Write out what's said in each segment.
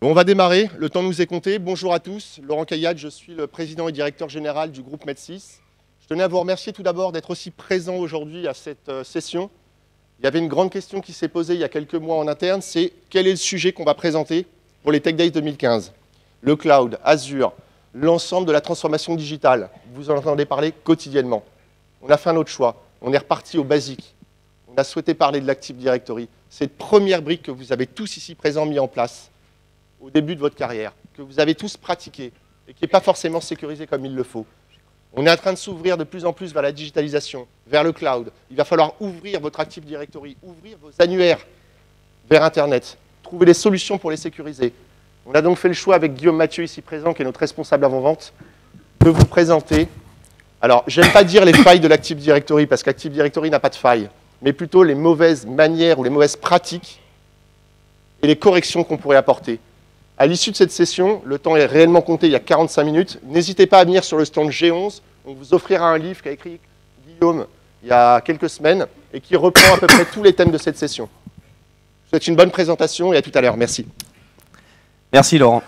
On va démarrer, le temps nous est compté. Bonjour à tous, Laurent Caillade, je suis le président et directeur général du groupe med Je tenais à vous remercier tout d'abord d'être aussi présent aujourd'hui à cette euh, session. Il y avait une grande question qui s'est posée il y a quelques mois en interne, c'est quel est le sujet qu'on va présenter pour les Tech Days 2015 Le cloud, Azure, l'ensemble de la transformation digitale, vous en entendez parler quotidiennement. On a fait un autre choix, on est reparti au basique. On a souhaité parler de l'Active Directory, cette première brique que vous avez tous ici présents mis en place au début de votre carrière, que vous avez tous pratiqué et qui n'est pas forcément sécurisé comme il le faut. On est en train de s'ouvrir de plus en plus vers la digitalisation, vers le cloud. Il va falloir ouvrir votre Active Directory, ouvrir vos annuaires vers Internet, trouver des solutions pour les sécuriser. On a donc fait le choix avec Guillaume Mathieu ici présent, qui est notre responsable avant-vente, de vous présenter. Alors, j'aime pas dire les failles de l'Active Directory, parce qu'Active Directory n'a pas de failles, mais plutôt les mauvaises manières ou les mauvaises pratiques et les corrections qu'on pourrait apporter. À l'issue de cette session, le temps est réellement compté, il y a 45 minutes. N'hésitez pas à venir sur le stand G11. On vous offrira un livre qu'a écrit Guillaume il y a quelques semaines et qui reprend à peu près tous les thèmes de cette session. Je vous souhaite une bonne présentation et à tout à l'heure. Merci. Merci Laurent.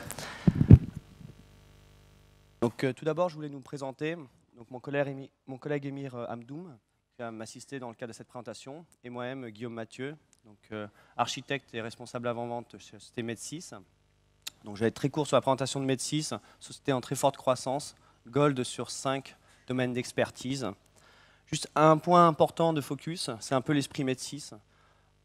Donc, euh, tout d'abord, je voulais nous présenter donc, mon, collègue, Emir mon collègue Émir Hamdoum, euh, qui va m'assister dans le cadre de cette présentation, et moi-même, Guillaume Mathieu, donc, euh, architecte et responsable avant-vente chez Stemed 6. Donc je vais être très court sur la présentation de Med6, société en très forte croissance, gold sur 5 domaines d'expertise. Juste un point important de focus, c'est un peu l'esprit Med6.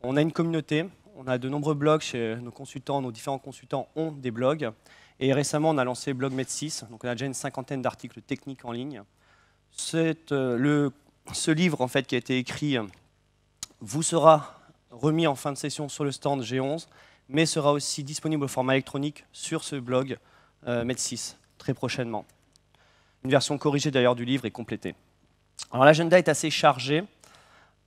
On a une communauté, on a de nombreux blogs chez nos consultants, nos différents consultants ont des blogs. Et récemment, on a lancé Blog Med6, donc on a déjà une cinquantaine d'articles techniques en ligne. Euh, ce livre en fait, qui a été écrit euh, vous sera remis en fin de session sur le stand G11 mais sera aussi disponible au format électronique sur ce blog euh, 6 très prochainement. Une version corrigée d'ailleurs du livre est complétée. Alors l'agenda est assez chargé.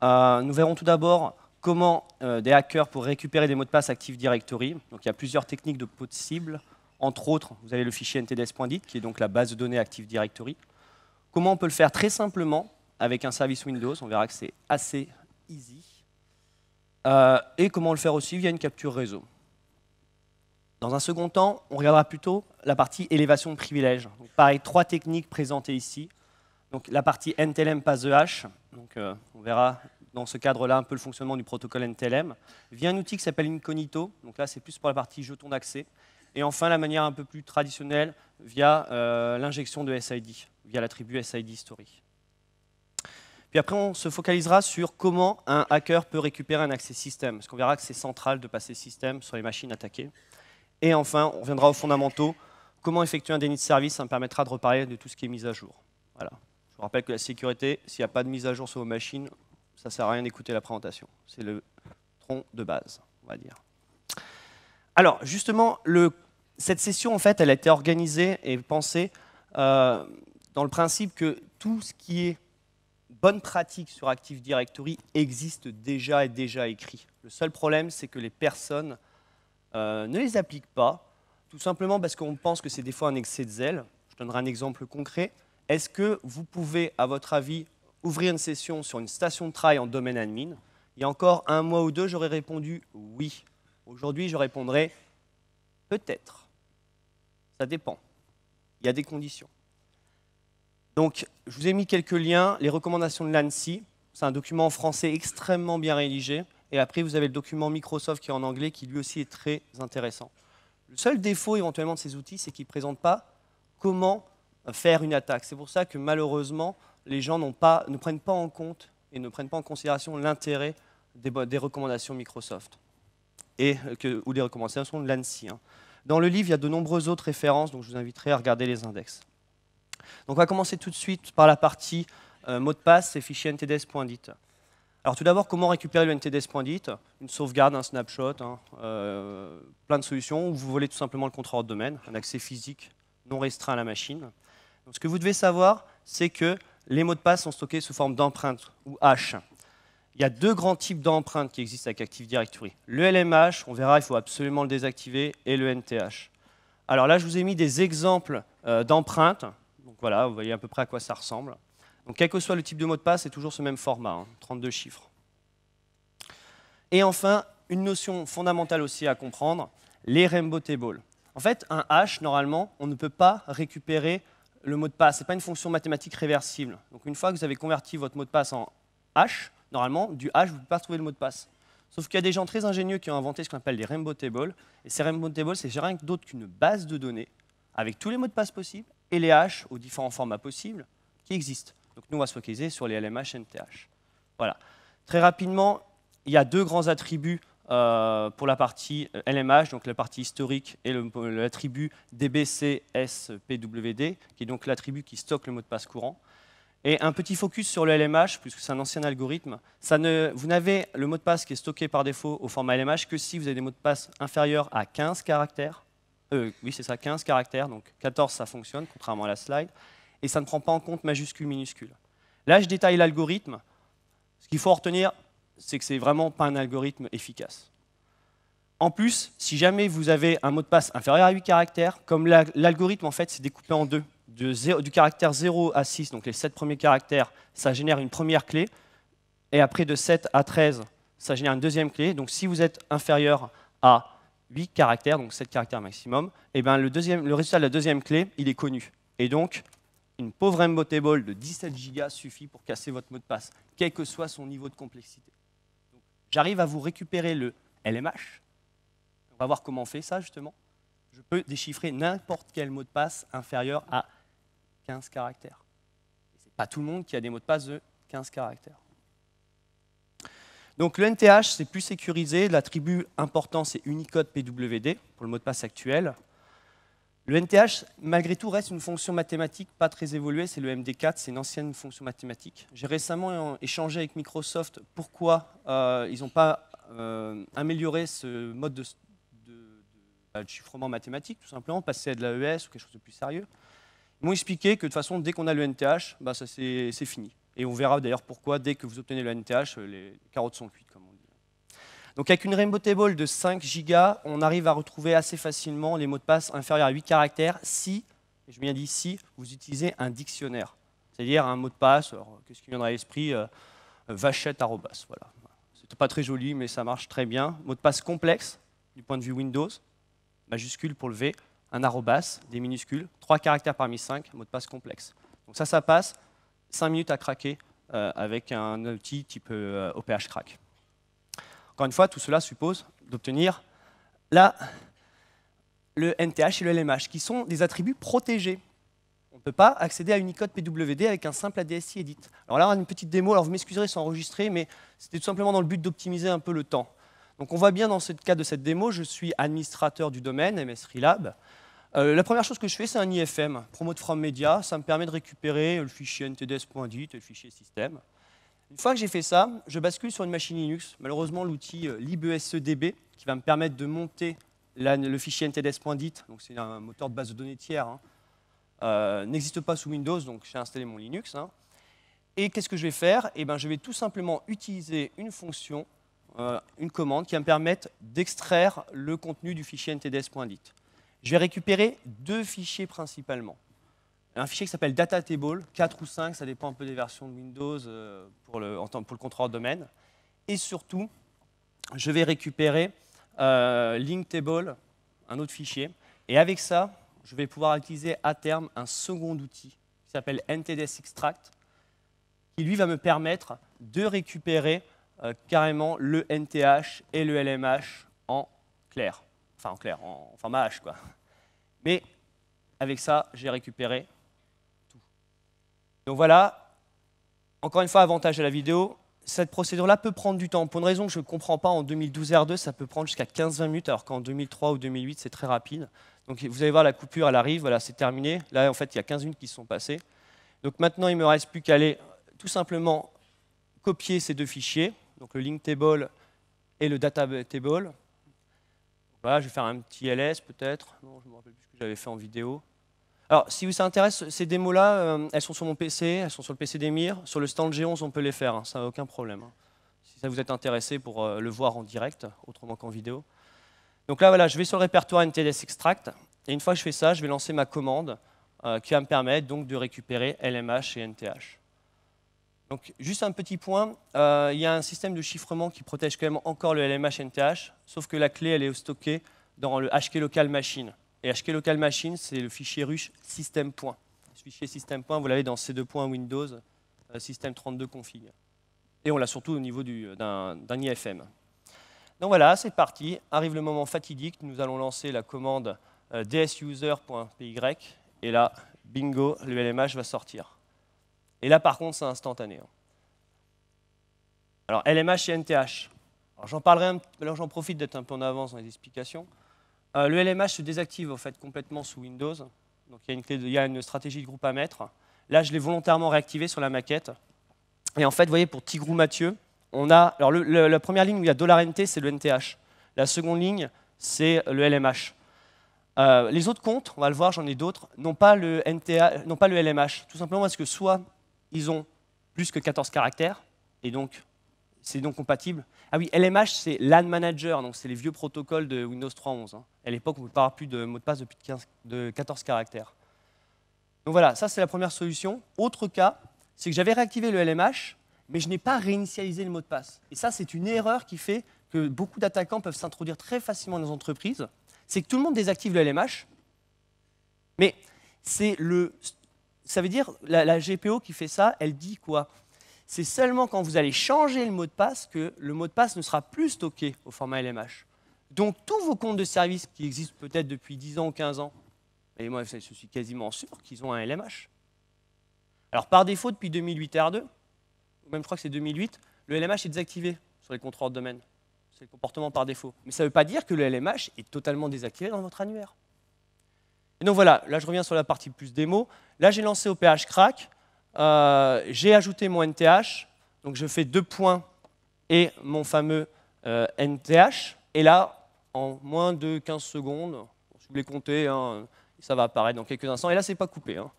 Euh, nous verrons tout d'abord comment euh, des hackers pour récupérer des mots de passe Active Directory. Donc il y a plusieurs techniques de possibles. Entre autres, vous avez le fichier ntds.dit qui est donc la base de données Active Directory. Comment on peut le faire très simplement avec un service Windows On verra que c'est assez easy. Euh, et comment le faire aussi via une capture réseau. Dans un second temps, on regardera plutôt la partie élévation de privilèges. pareil, trois techniques présentées ici. Donc, la partie NTLM passe EH. Donc, euh, on verra dans ce cadre-là un peu le fonctionnement du protocole NTLM. Via un outil qui s'appelle Incognito. Donc là, c'est plus pour la partie jeton d'accès. Et enfin, la manière un peu plus traditionnelle, via euh, l'injection de SID, via l'attribut SID Story. Puis après, on se focalisera sur comment un hacker peut récupérer un accès système, parce qu'on verra que c'est central de passer système sur les machines attaquées. Et enfin, on reviendra aux fondamentaux, comment effectuer un déni de service, ça me permettra de reparler de tout ce qui est mise à jour. Voilà. Je vous rappelle que la sécurité, s'il n'y a pas de mise à jour sur vos machines, ça ne sert à rien d'écouter la présentation. C'est le tronc de base, on va dire. Alors, justement, cette session, en fait, elle a été organisée et pensée euh, dans le principe que tout ce qui est bonnes pratiques sur Active Directory existent déjà et déjà écrites. Le seul problème, c'est que les personnes euh, ne les appliquent pas, tout simplement parce qu'on pense que c'est des fois un excès de zèle. Je donnerai un exemple concret. Est-ce que vous pouvez, à votre avis, ouvrir une session sur une station de travail en domaine admin Il y a encore un mois ou deux, j'aurais répondu oui. Aujourd'hui, je répondrai peut-être. Ça dépend. Il y a des conditions. Donc, je vous ai mis quelques liens, les recommandations de l'ANSI. C'est un document en français extrêmement bien rédigé. Et après, vous avez le document Microsoft qui est en anglais, qui lui aussi est très intéressant. Le seul défaut éventuellement de ces outils, c'est qu'ils ne présentent pas comment faire une attaque. C'est pour ça que malheureusement, les gens ne prennent pas en compte et ne prennent pas en considération l'intérêt des, recommandations Microsoft et, euh, ou des recommandations de l'ANSI. Hein. Dans le livre, il y a de nombreuses autres références, donc je vous inviterai à regarder les index. Donc on va commencer tout de suite par la partie euh, mot de passe et fichier ntds.dit. Alors tout d'abord, comment récupérer le ntds.dit Une sauvegarde, un snapshot, hein, euh, plein de solutions, ou vous voulez tout simplement le contrôleur de domaine, un accès physique non restreint à la machine. ce que vous devez savoir, c'est que les mots de passe sont stockés sous forme d'empreintes ou hash. Il y a deux grands types d'empreintes qui existent avec Active Directory. Le LMH, on verra, il faut absolument le désactiver, et le NTH. Alors là, je vous ai mis des exemples euh, d'empreintes donc voilà, vous voyez à peu près à quoi ça ressemble. Donc quel que soit le type de mot de passe, c'est toujours ce même format, 32 hein, chiffres. Et enfin, une notion fondamentale aussi à comprendre, les rainbow tables. En fait, un hash, normalement, on ne peut pas récupérer le mot de passe. Ce n'est pas une fonction mathématique réversible. Donc une fois que vous avez converti votre mot de passe en hash, normalement, du hash, vous ne pouvez pas trouver le mot de passe. Sauf qu'il y a des gens très ingénieux qui ont inventé ce qu'on appelle les rainbow tables. Et ces rainbow tables, c'est rien d'autre qu'une base de données avec tous les mots de passe possibles et les h aux différents formats possibles qui existent. Donc nous, on va se focaliser sur les LMH et NTH. Voilà. Très rapidement, il y a deux grands attributs euh, pour la partie LMH, euh, donc la partie historique, et l'attribut DBCSPWD, qui est donc l'attribut qui stocke le mot de passe courant. Et un petit focus sur le LMH, puisque c'est un ancien algorithme. Ça ne, vous n'avez le mot de passe qui est stocké par défaut au format LMH que si vous avez des mots de passe inférieurs à 15 caractères euh, oui, c'est ça, 15 caractères, donc 14 ça fonctionne, contrairement à la slide, et ça ne prend pas en compte majuscule, minuscule. Là, je détaille l'algorithme. Ce qu'il faut retenir, c'est que ce n'est vraiment pas un algorithme efficace. En plus, si jamais vous avez un mot de passe inférieur à 8 caractères, comme l'algorithme en fait c'est découpé en deux, du caractère 0 à 6, donc les 7 premiers caractères, ça génère une première clé, et après de 7 à 13, ça génère une deuxième clé. Donc si vous êtes inférieur à 8 caractères, donc 7 caractères maximum, et eh ben le, résultat de la deuxième clé, il est connu. Et donc, une pauvre motable de 17 gigas suffit pour casser votre mot de passe, quel que soit son niveau de complexité. J'arrive à vous récupérer le LMH. On va voir comment on fait ça, justement. Je peux déchiffrer n'importe quel mot de passe inférieur à 15 caractères. Ce n'est pas tout le monde qui a des mots de passe de 15 caractères. Donc le NTH, c'est plus sécurisé. L'attribut important, c'est Unicode PWD pour le mot de passe actuel. Le NTH, malgré tout, reste une fonction mathématique pas très évoluée. C'est le MD4, c'est une ancienne fonction mathématique. J'ai récemment échangé avec Microsoft pourquoi euh, ils n'ont pas euh, amélioré ce mode de, bah, chiffrement mathématique, tout simplement, passer à de l'AES ou quelque chose de plus sérieux. Ils m'ont expliqué que de toute façon, dès qu'on a le NTH, bah, c'est fini. Et on verra d'ailleurs pourquoi, dès que vous obtenez le NTH, euh, les carottes sont cuites, comme on dit. Donc avec une Rainbow Table de 5 gigas, on arrive à retrouver assez facilement les mots de passe inférieurs à 8 caractères si, je viens d'ici, vous utilisez un dictionnaire. C'est-à-dire un mot de passe, euh, qu'est-ce qui viendra à l'esprit euh, Vachette arrobas, voilà. C'était pas très joli, mais ça marche très bien. Mot de passe complexe, du point de vue Windows, majuscule pour le V, un arrobas, des minuscules, 3 caractères parmi 5, mot de passe complexe. Donc ça, ça passe. 5 minutes à craquer euh, avec un outil type OPH euh, crack. Encore une fois, tout cela suppose d'obtenir là le NTH et le LMH, qui sont des attributs protégés. On ne peut pas accéder à Unicode PWD avec un simple ADSI edit. Alors là, on a une petite démo, alors vous m'excuserez, sans enregistrer, mais c'était tout simplement dans le but d'optimiser un peu le temps. Donc on voit bien dans ce cas de cette démo, je suis administrateur du domaine MS Relab. Euh, la première chose que je fais, c'est un IFM, promo From Media. Ça me permet de récupérer le fichier ntds.dit et le fichier système. Une fois que j'ai fait ça, je bascule sur une machine Linux. Malheureusement, l'outil euh, libsedb, qui va me permettre de monter le fichier ntds.dit, donc c'est un moteur de base de données tiers, hein. euh, n'existe pas sous Windows, donc j'ai installé mon Linux. Hein. Et qu'est-ce que je vais faire eh ben, Je vais tout simplement utiliser une fonction, une commande, qui va me permettre d'extraire le contenu du fichier ntds.dit. Je vais récupérer deux fichiers principalement. Un fichier qui s'appelle data table, 4 ou 5, ça dépend un peu des versions de Windows euh, pour le, pour contrôleur de domaine. Et surtout, je vais récupérer euh, linktable, un autre fichier. Et avec ça, je vais pouvoir utiliser à terme un second outil qui s'appelle NTDS Extract, qui lui va me permettre de récupérer euh, carrément le NTH et le LMH en clair enfin en clair, en format H. Quoi. Mais avec ça, j'ai récupéré tout. Donc voilà, encore une fois, avantage à la vidéo, cette procédure-là peut prendre du temps. Pour une raison que je ne comprends pas, en 2012 R2, ça peut prendre jusqu'à 15-20 minutes, alors qu'en 2003 ou 2008, c'est très rapide. Donc vous allez voir, la coupure, elle arrive, voilà, c'est terminé. Là, en fait, il y a 15 minutes qui se sont passées. Donc maintenant, il ne me reste plus qu'à aller tout simplement copier ces deux fichiers, donc le link table et le data table. Voilà, je vais faire un petit LS peut-être. Non, je me rappelle plus ce que j'avais fait en vidéo. Alors, si ça intéresse, ces démos-là, euh, elles sont sur mon PC, elles sont sur le PC d'Emir. Sur le stand G11, on peut les faire, hein, ça n'a aucun problème. Hein. Si ça vous êtes intéressé pour euh, le voir en direct, autrement qu'en vidéo. Donc là, voilà, je vais sur le répertoire NTLS Extract. Et une fois que je fais ça, je vais lancer ma commande euh, qui va me permettre donc, de récupérer LMH et NTH. Donc, juste un petit point, euh, il y a un système de chiffrement qui protège quand même encore le LMH NTH, sauf que la clé, elle est stockée dans le HKLocalMachine. local machine. Et HK local machine, c'est le fichier ruche système Ce fichier système vous l'avez dans c 2windows points Windows, euh, système 32 config. Et on l'a surtout au niveau d'un IFM. Donc voilà, c'est parti. Arrive le moment fatidique. Nous allons lancer la commande euh, dsuser.py. Et là, bingo, le LMH va sortir. Et là, par contre, c'est instantané. Hein. Alors, LMH et NTH. j'en alors j'en profite d'être un peu en avance dans les explications. Euh, le LMH se désactive en fait complètement sous Windows. Donc il y, a une stratégie de groupe à mettre. Là, je l'ai volontairement réactivé sur la maquette. Et en fait, vous voyez, pour Tigrou Mathieu, on a. Alors, la première ligne où il y a $NT, c'est le NTH. La seconde ligne, c'est le LMH. Euh, les autres comptes, on va le voir, j'en ai d'autres, n'ont pas, le pas le LMH. Tout simplement parce que soit ils ont plus que 14 caractères, et donc c'est donc compatible. Ah oui, LMH, c'est LAN Manager, donc c'est les vieux protocoles de Windows 3.11. Hein. À l'époque, on ne parle plus de mot de passe de plus de, de 14 caractères. Donc voilà, ça c'est la première solution. Autre cas, c'est que j'avais réactivé le LMH, mais je n'ai pas réinitialisé le mot de passe. Et ça, c'est une erreur qui fait que beaucoup d'attaquants peuvent s'introduire très facilement dans les entreprises. C'est que tout le monde désactive le LMH, mais c'est le ça veut dire, la, GPO qui fait ça, elle dit quoi C'est seulement quand vous allez changer le mot de passe que le mot de passe ne sera plus stocké au format LMH. Donc tous vos comptes de service qui existent peut-être depuis 10 ans ou 15 ans, et moi je suis quasiment sûr qu'ils ont un LMH. Alors par défaut, depuis 2008 R2, même je crois que c'est 2008, le LMH est désactivé sur les contrôles de domaine. C'est le comportement par défaut. Mais ça ne veut pas dire que le LMH est totalement désactivé dans votre annuaire. Et donc voilà, là je reviens sur la partie plus démo. Là j'ai lancé OPH Crack, euh, j'ai ajouté mon NTH, donc je fais deux points et mon fameux NTH. Euh, et là, en moins de 15 secondes, si vous voulez compter, hein, ça va apparaître dans quelques instants. Et là, c'est pas coupé. Hein.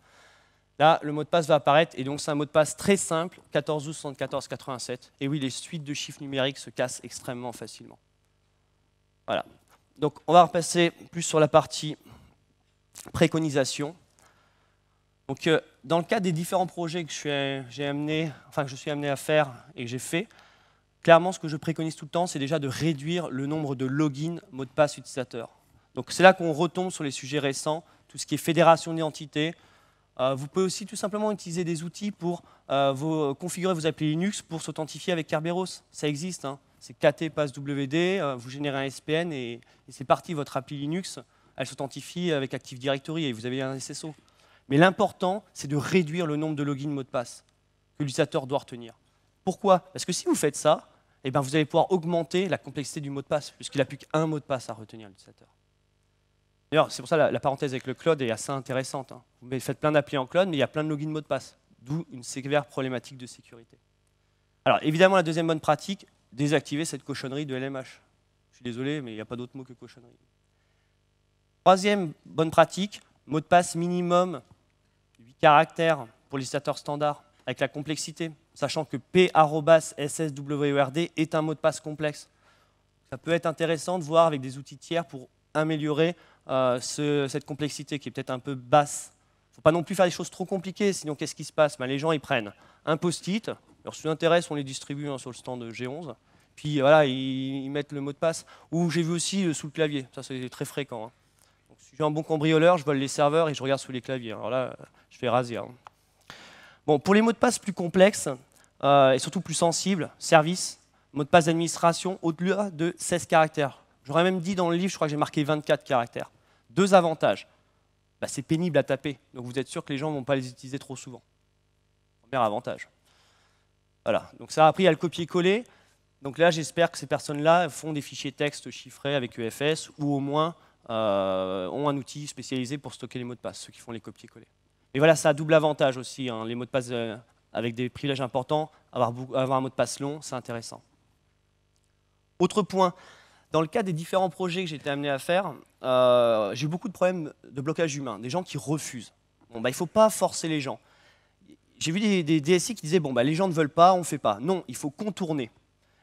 Là, le mot de passe va apparaître, et donc c'est un mot de passe très simple, 14 12 74 87. Et oui, les suites de chiffres numériques se cassent extrêmement facilement. Voilà. Donc, on va repasser plus sur la partie Préconisation. Donc, euh, dans le cadre des différents projets que j'ai amené, enfin que je suis amené à faire et que j'ai fait, clairement, ce que je préconise tout le temps, c'est déjà de réduire le nombre de logins, mots de passe utilisateurs. Donc, c'est là qu'on retombe sur les sujets récents, tout ce qui est fédération d'identité. Euh, vous pouvez aussi tout simplement utiliser des outils pour euh, configurer vos applis Linux pour s'authentifier avec Kerberos. Ça existe. Hein. C'est KT, WD, vous générez un SPN et, et c'est parti, votre appli Linux elle s'authentifie avec Active Directory et vous avez un SSO. Mais l'important, c'est de réduire le nombre de logins mots de passe que l'utilisateur doit retenir. Pourquoi Parce que si vous faites ça, eh ben vous allez pouvoir augmenter la complexité du mot de passe, puisqu'il n'a plus qu'un mot de passe à retenir l'utilisateur. D'ailleurs, c'est pour ça la, la parenthèse avec le cloud est assez intéressante. Hein. Vous faites plein d'applis en cloud, mais il y a plein de logins mots de passe, d'où une sévère problématique de sécurité. Alors, évidemment, la deuxième bonne pratique, désactiver cette cochonnerie de LMH. Je suis désolé, mais il n'y a pas d'autre mot que cochonnerie. Troisième bonne pratique, mot de passe minimum, 8 caractères pour l'utilisateur standard, avec la complexité, sachant que p-ssword e est un mot de passe complexe. Ça peut être intéressant de voir avec des outils tiers pour améliorer euh, cette complexité qui est peut-être un peu basse. Il ne faut pas non plus faire des choses trop compliquées, sinon qu'est-ce qui se passe ben, Les gens ils prennent un post-it, leur sous intéresse, on les distribue hein, sur le stand de G11, puis voilà, ils, mettent le mot de passe. Ou j'ai vu aussi euh, sous le clavier, ça c'est très fréquent. Hein suis un bon cambrioleur, je vole les serveurs et je regarde sous les claviers. Alors là, je fais rasier hein. Bon, pour les mots de passe plus complexes euh, et surtout plus sensibles, service, mot de passe d'administration au-delà de 16 caractères. J'aurais même dit dans le livre, je crois que j'ai marqué 24 caractères. Deux avantages. Bah, c'est pénible à taper, donc vous êtes sûr que les gens ne vont pas les utiliser trop souvent. Premier avantage. Voilà, donc ça a appris à le copier-coller. Donc là, j'espère que ces personnes-là font des fichiers texte chiffrés avec EFS ou au moins euh, ont un outil spécialisé pour stocker les mots de passe, ceux qui font les copier-coller. Et voilà, ça a double avantage aussi. Hein. les mots de passe euh, avec des privilèges importants, avoir, un mot de passe long, c'est intéressant. Autre point, dans le cas des différents projets que j'ai été amené à faire, euh, j'ai eu beaucoup de problèmes de blocage humain, des gens qui refusent. Bon, bah, il ne faut pas forcer les gens. J'ai vu des, DSI qui disaient, bon, bah, les gens ne veulent pas, on ne fait pas. Non, il faut contourner.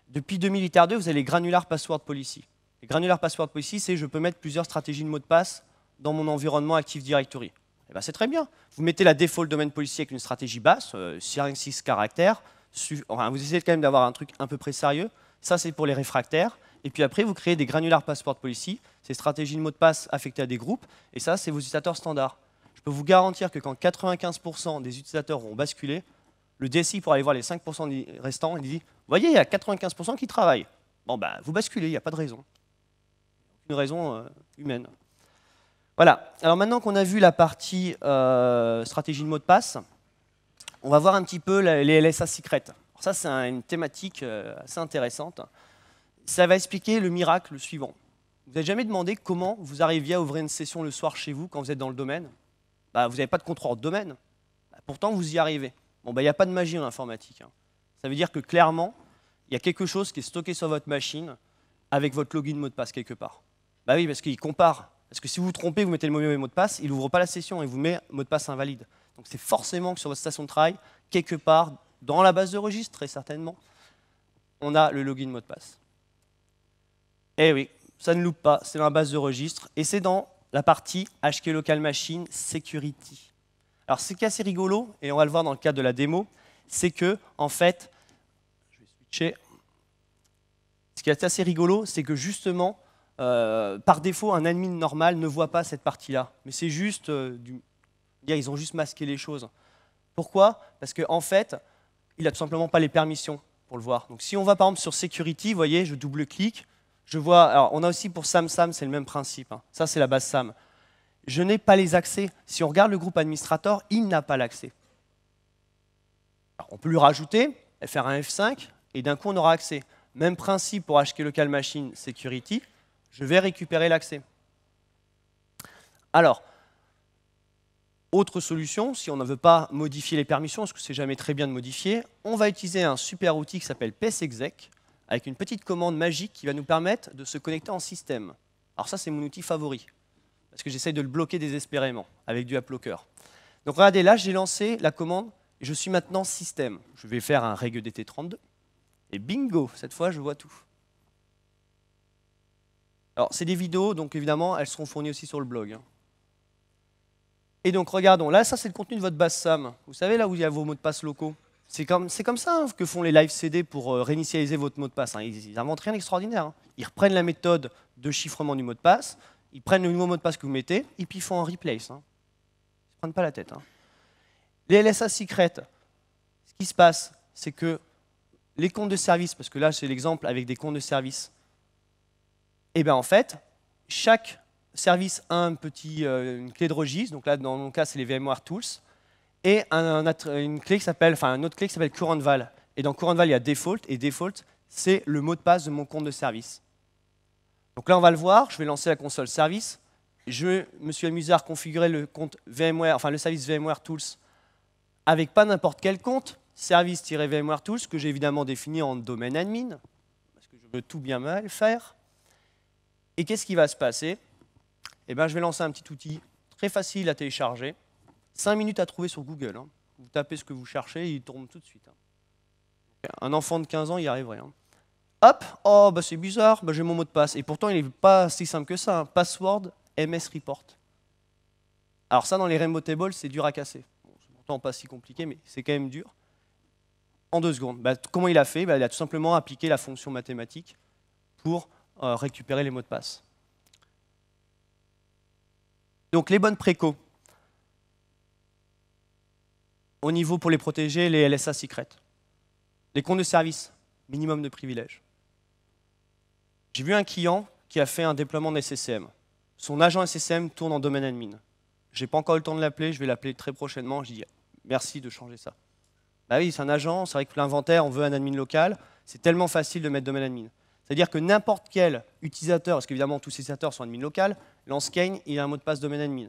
Depuis 2002, vous avez les granular password policy. Les granular password policy, c'est je peux mettre plusieurs stratégies de mots de passe dans mon environnement Active Directory. Eh ben, c'est très bien. Vous mettez la default domaine policy avec une stratégie basse, euh, 6 caractères. vous essayez quand même d'avoir un truc un peu près sérieux. Ça, c'est pour les réfractaires. Et puis après, vous créez des granular passport policy, ces stratégies de mots de passe affectées à des groupes. Et ça, c'est vos utilisateurs standards. Je peux vous garantir que quand 95% des utilisateurs vont basculer, le DSI pour aller voir les 5% restants, il dit Voyez, il y a 95% qui travaillent. Bon, bah, vous basculez, il n'y a pas de raison une raison euh, humaine. Voilà. Alors maintenant qu'on a vu la partie euh, stratégie de mot de passe, on va voir un petit peu les LSA secrètes. Alors ça, c'est une thématique euh, assez intéressante. Ça va expliquer le miracle suivant. Vous n'avez jamais demandé comment vous arriviez à ouvrir une session le soir chez vous quand vous êtes dans le domaine bah, Vous n'avez pas de contrôle de domaine. Bah, pourtant, vous y arrivez. Bon, bah, il n'y a pas de magie en informatique. Hein. Ça veut dire que clairement, il y a quelque chose qui est stocké sur votre machine avec votre login mot de passe quelque part. Bah oui, parce qu'il compare. Parce que si vous vous trompez, vous mettez le mauvais mot de passe, il n'ouvre pas la session, et vous met mot de passe invalide. Donc c'est forcément que sur votre station de travail, quelque part, dans la base de registre, très certainement, on a le login mot de passe. Eh oui, ça ne loupe pas, c'est dans la base de registre, et c'est dans la partie HK Local Machine Security. Alors ce qui est assez rigolo, et on va le voir dans le cadre de la démo, c'est que, en fait, je vais switcher, ce qui est assez rigolo, c'est que justement, euh, par défaut, un admin normal ne voit pas cette partie-là. Mais c'est juste, euh, ils ont juste masqué les choses. Pourquoi Parce qu'en en fait, il n'a tout simplement pas les permissions pour le voir. Donc si on va par exemple sur Security, vous voyez, je double clic je vois, alors on a aussi pour SAM, SAM, c'est le même principe, hein. ça c'est la base SAM. Je n'ai pas les accès. Si on regarde le groupe administrateur, il n'a pas l'accès. On peut lui rajouter, faire un F5, et d'un coup on aura accès. Même principe pour local Machine Security, je vais récupérer l'accès. Alors, autre solution, si on ne veut pas modifier les permissions, parce que c'est jamais très bien de modifier, on va utiliser un super outil qui s'appelle PSExec, avec une petite commande magique qui va nous permettre de se connecter en système. Alors ça, c'est mon outil favori, parce que j'essaye de le bloquer désespérément, avec du AppLocker. Donc regardez, là, j'ai lancé la commande, et je suis maintenant système. Je vais faire un REG 32 et bingo, cette fois, je vois tout. Alors, c'est des vidéos, donc évidemment, elles seront fournies aussi sur le blog. Hein. Et donc, regardons, là, ça, c'est le contenu de votre base SAM. Vous savez, là où il y a vos mots de passe locaux. C'est comme, comme, ça hein, que font les live CD pour euh, réinitialiser votre mot de passe. Hein. Ils, n'inventent rien d'extraordinaire. Ils reprennent la méthode de chiffrement du mot de passe, ils prennent le nouveau mot de passe que vous mettez, et puis ils font un replace. Ils ne prennent pas la tête. Les LSA secret, ce qui se passe, c'est que les comptes de service, parce que là, c'est l'exemple avec des comptes de service, et eh bien en fait, chaque service a un petit, euh, une clé de registre, donc là dans mon cas c'est les VMware Tools, et un, une clé qui s'appelle, enfin un autre clé qui s'appelle CurrentVal. Et dans CurrentVal il y a Default, et Default c'est le mot de passe de mon compte de service. Donc là on va le voir, je vais lancer la console service, je me suis amusé à le compte VMware, enfin le service VMware Tools avec pas n'importe quel compte, service-VMware Tools que j'ai évidemment défini en domaine admin, parce que je veux tout bien mal faire. Et qu'est-ce qui va se passer Eh ben, je vais lancer un petit outil très facile à télécharger. 5 minutes à trouver sur Google. Hein. Vous tapez ce que vous cherchez, il tourne tout de suite. Hein. Un enfant de 15 ans, il y arriverait. Hein. Hop, oh, bah c'est bizarre, bah, j'ai mon mot de passe. Et pourtant, il n'est pas si simple que ça. Password MS Report. Alors ça, dans les remote Table, c'est dur à casser. c'est pourtant pas si compliqué, mais c'est quand même dur. En deux secondes. Bah, comment il a fait bah, Il a tout simplement appliqué la fonction mathématique pour euh, récupérer les mots de passe. Donc les bonnes préco. Au niveau pour les protéger, les LSA secrets. Les comptes de service, minimum de privilèges. J'ai vu un client qui a fait un déploiement de SSM. Son agent SSM tourne en domaine admin. Je n'ai pas encore le temps de l'appeler, je vais l'appeler très prochainement. Je dis merci de changer ça. Bah oui, c'est un agent, c'est vrai que l'inventaire, on veut un admin local. C'est tellement facile de mettre domaine admin. C'est-à-dire que n'importe quel utilisateur, parce qu'évidemment tous ces utilisateurs sont admin local, lance Kane, il a un mot de passe domaine admin.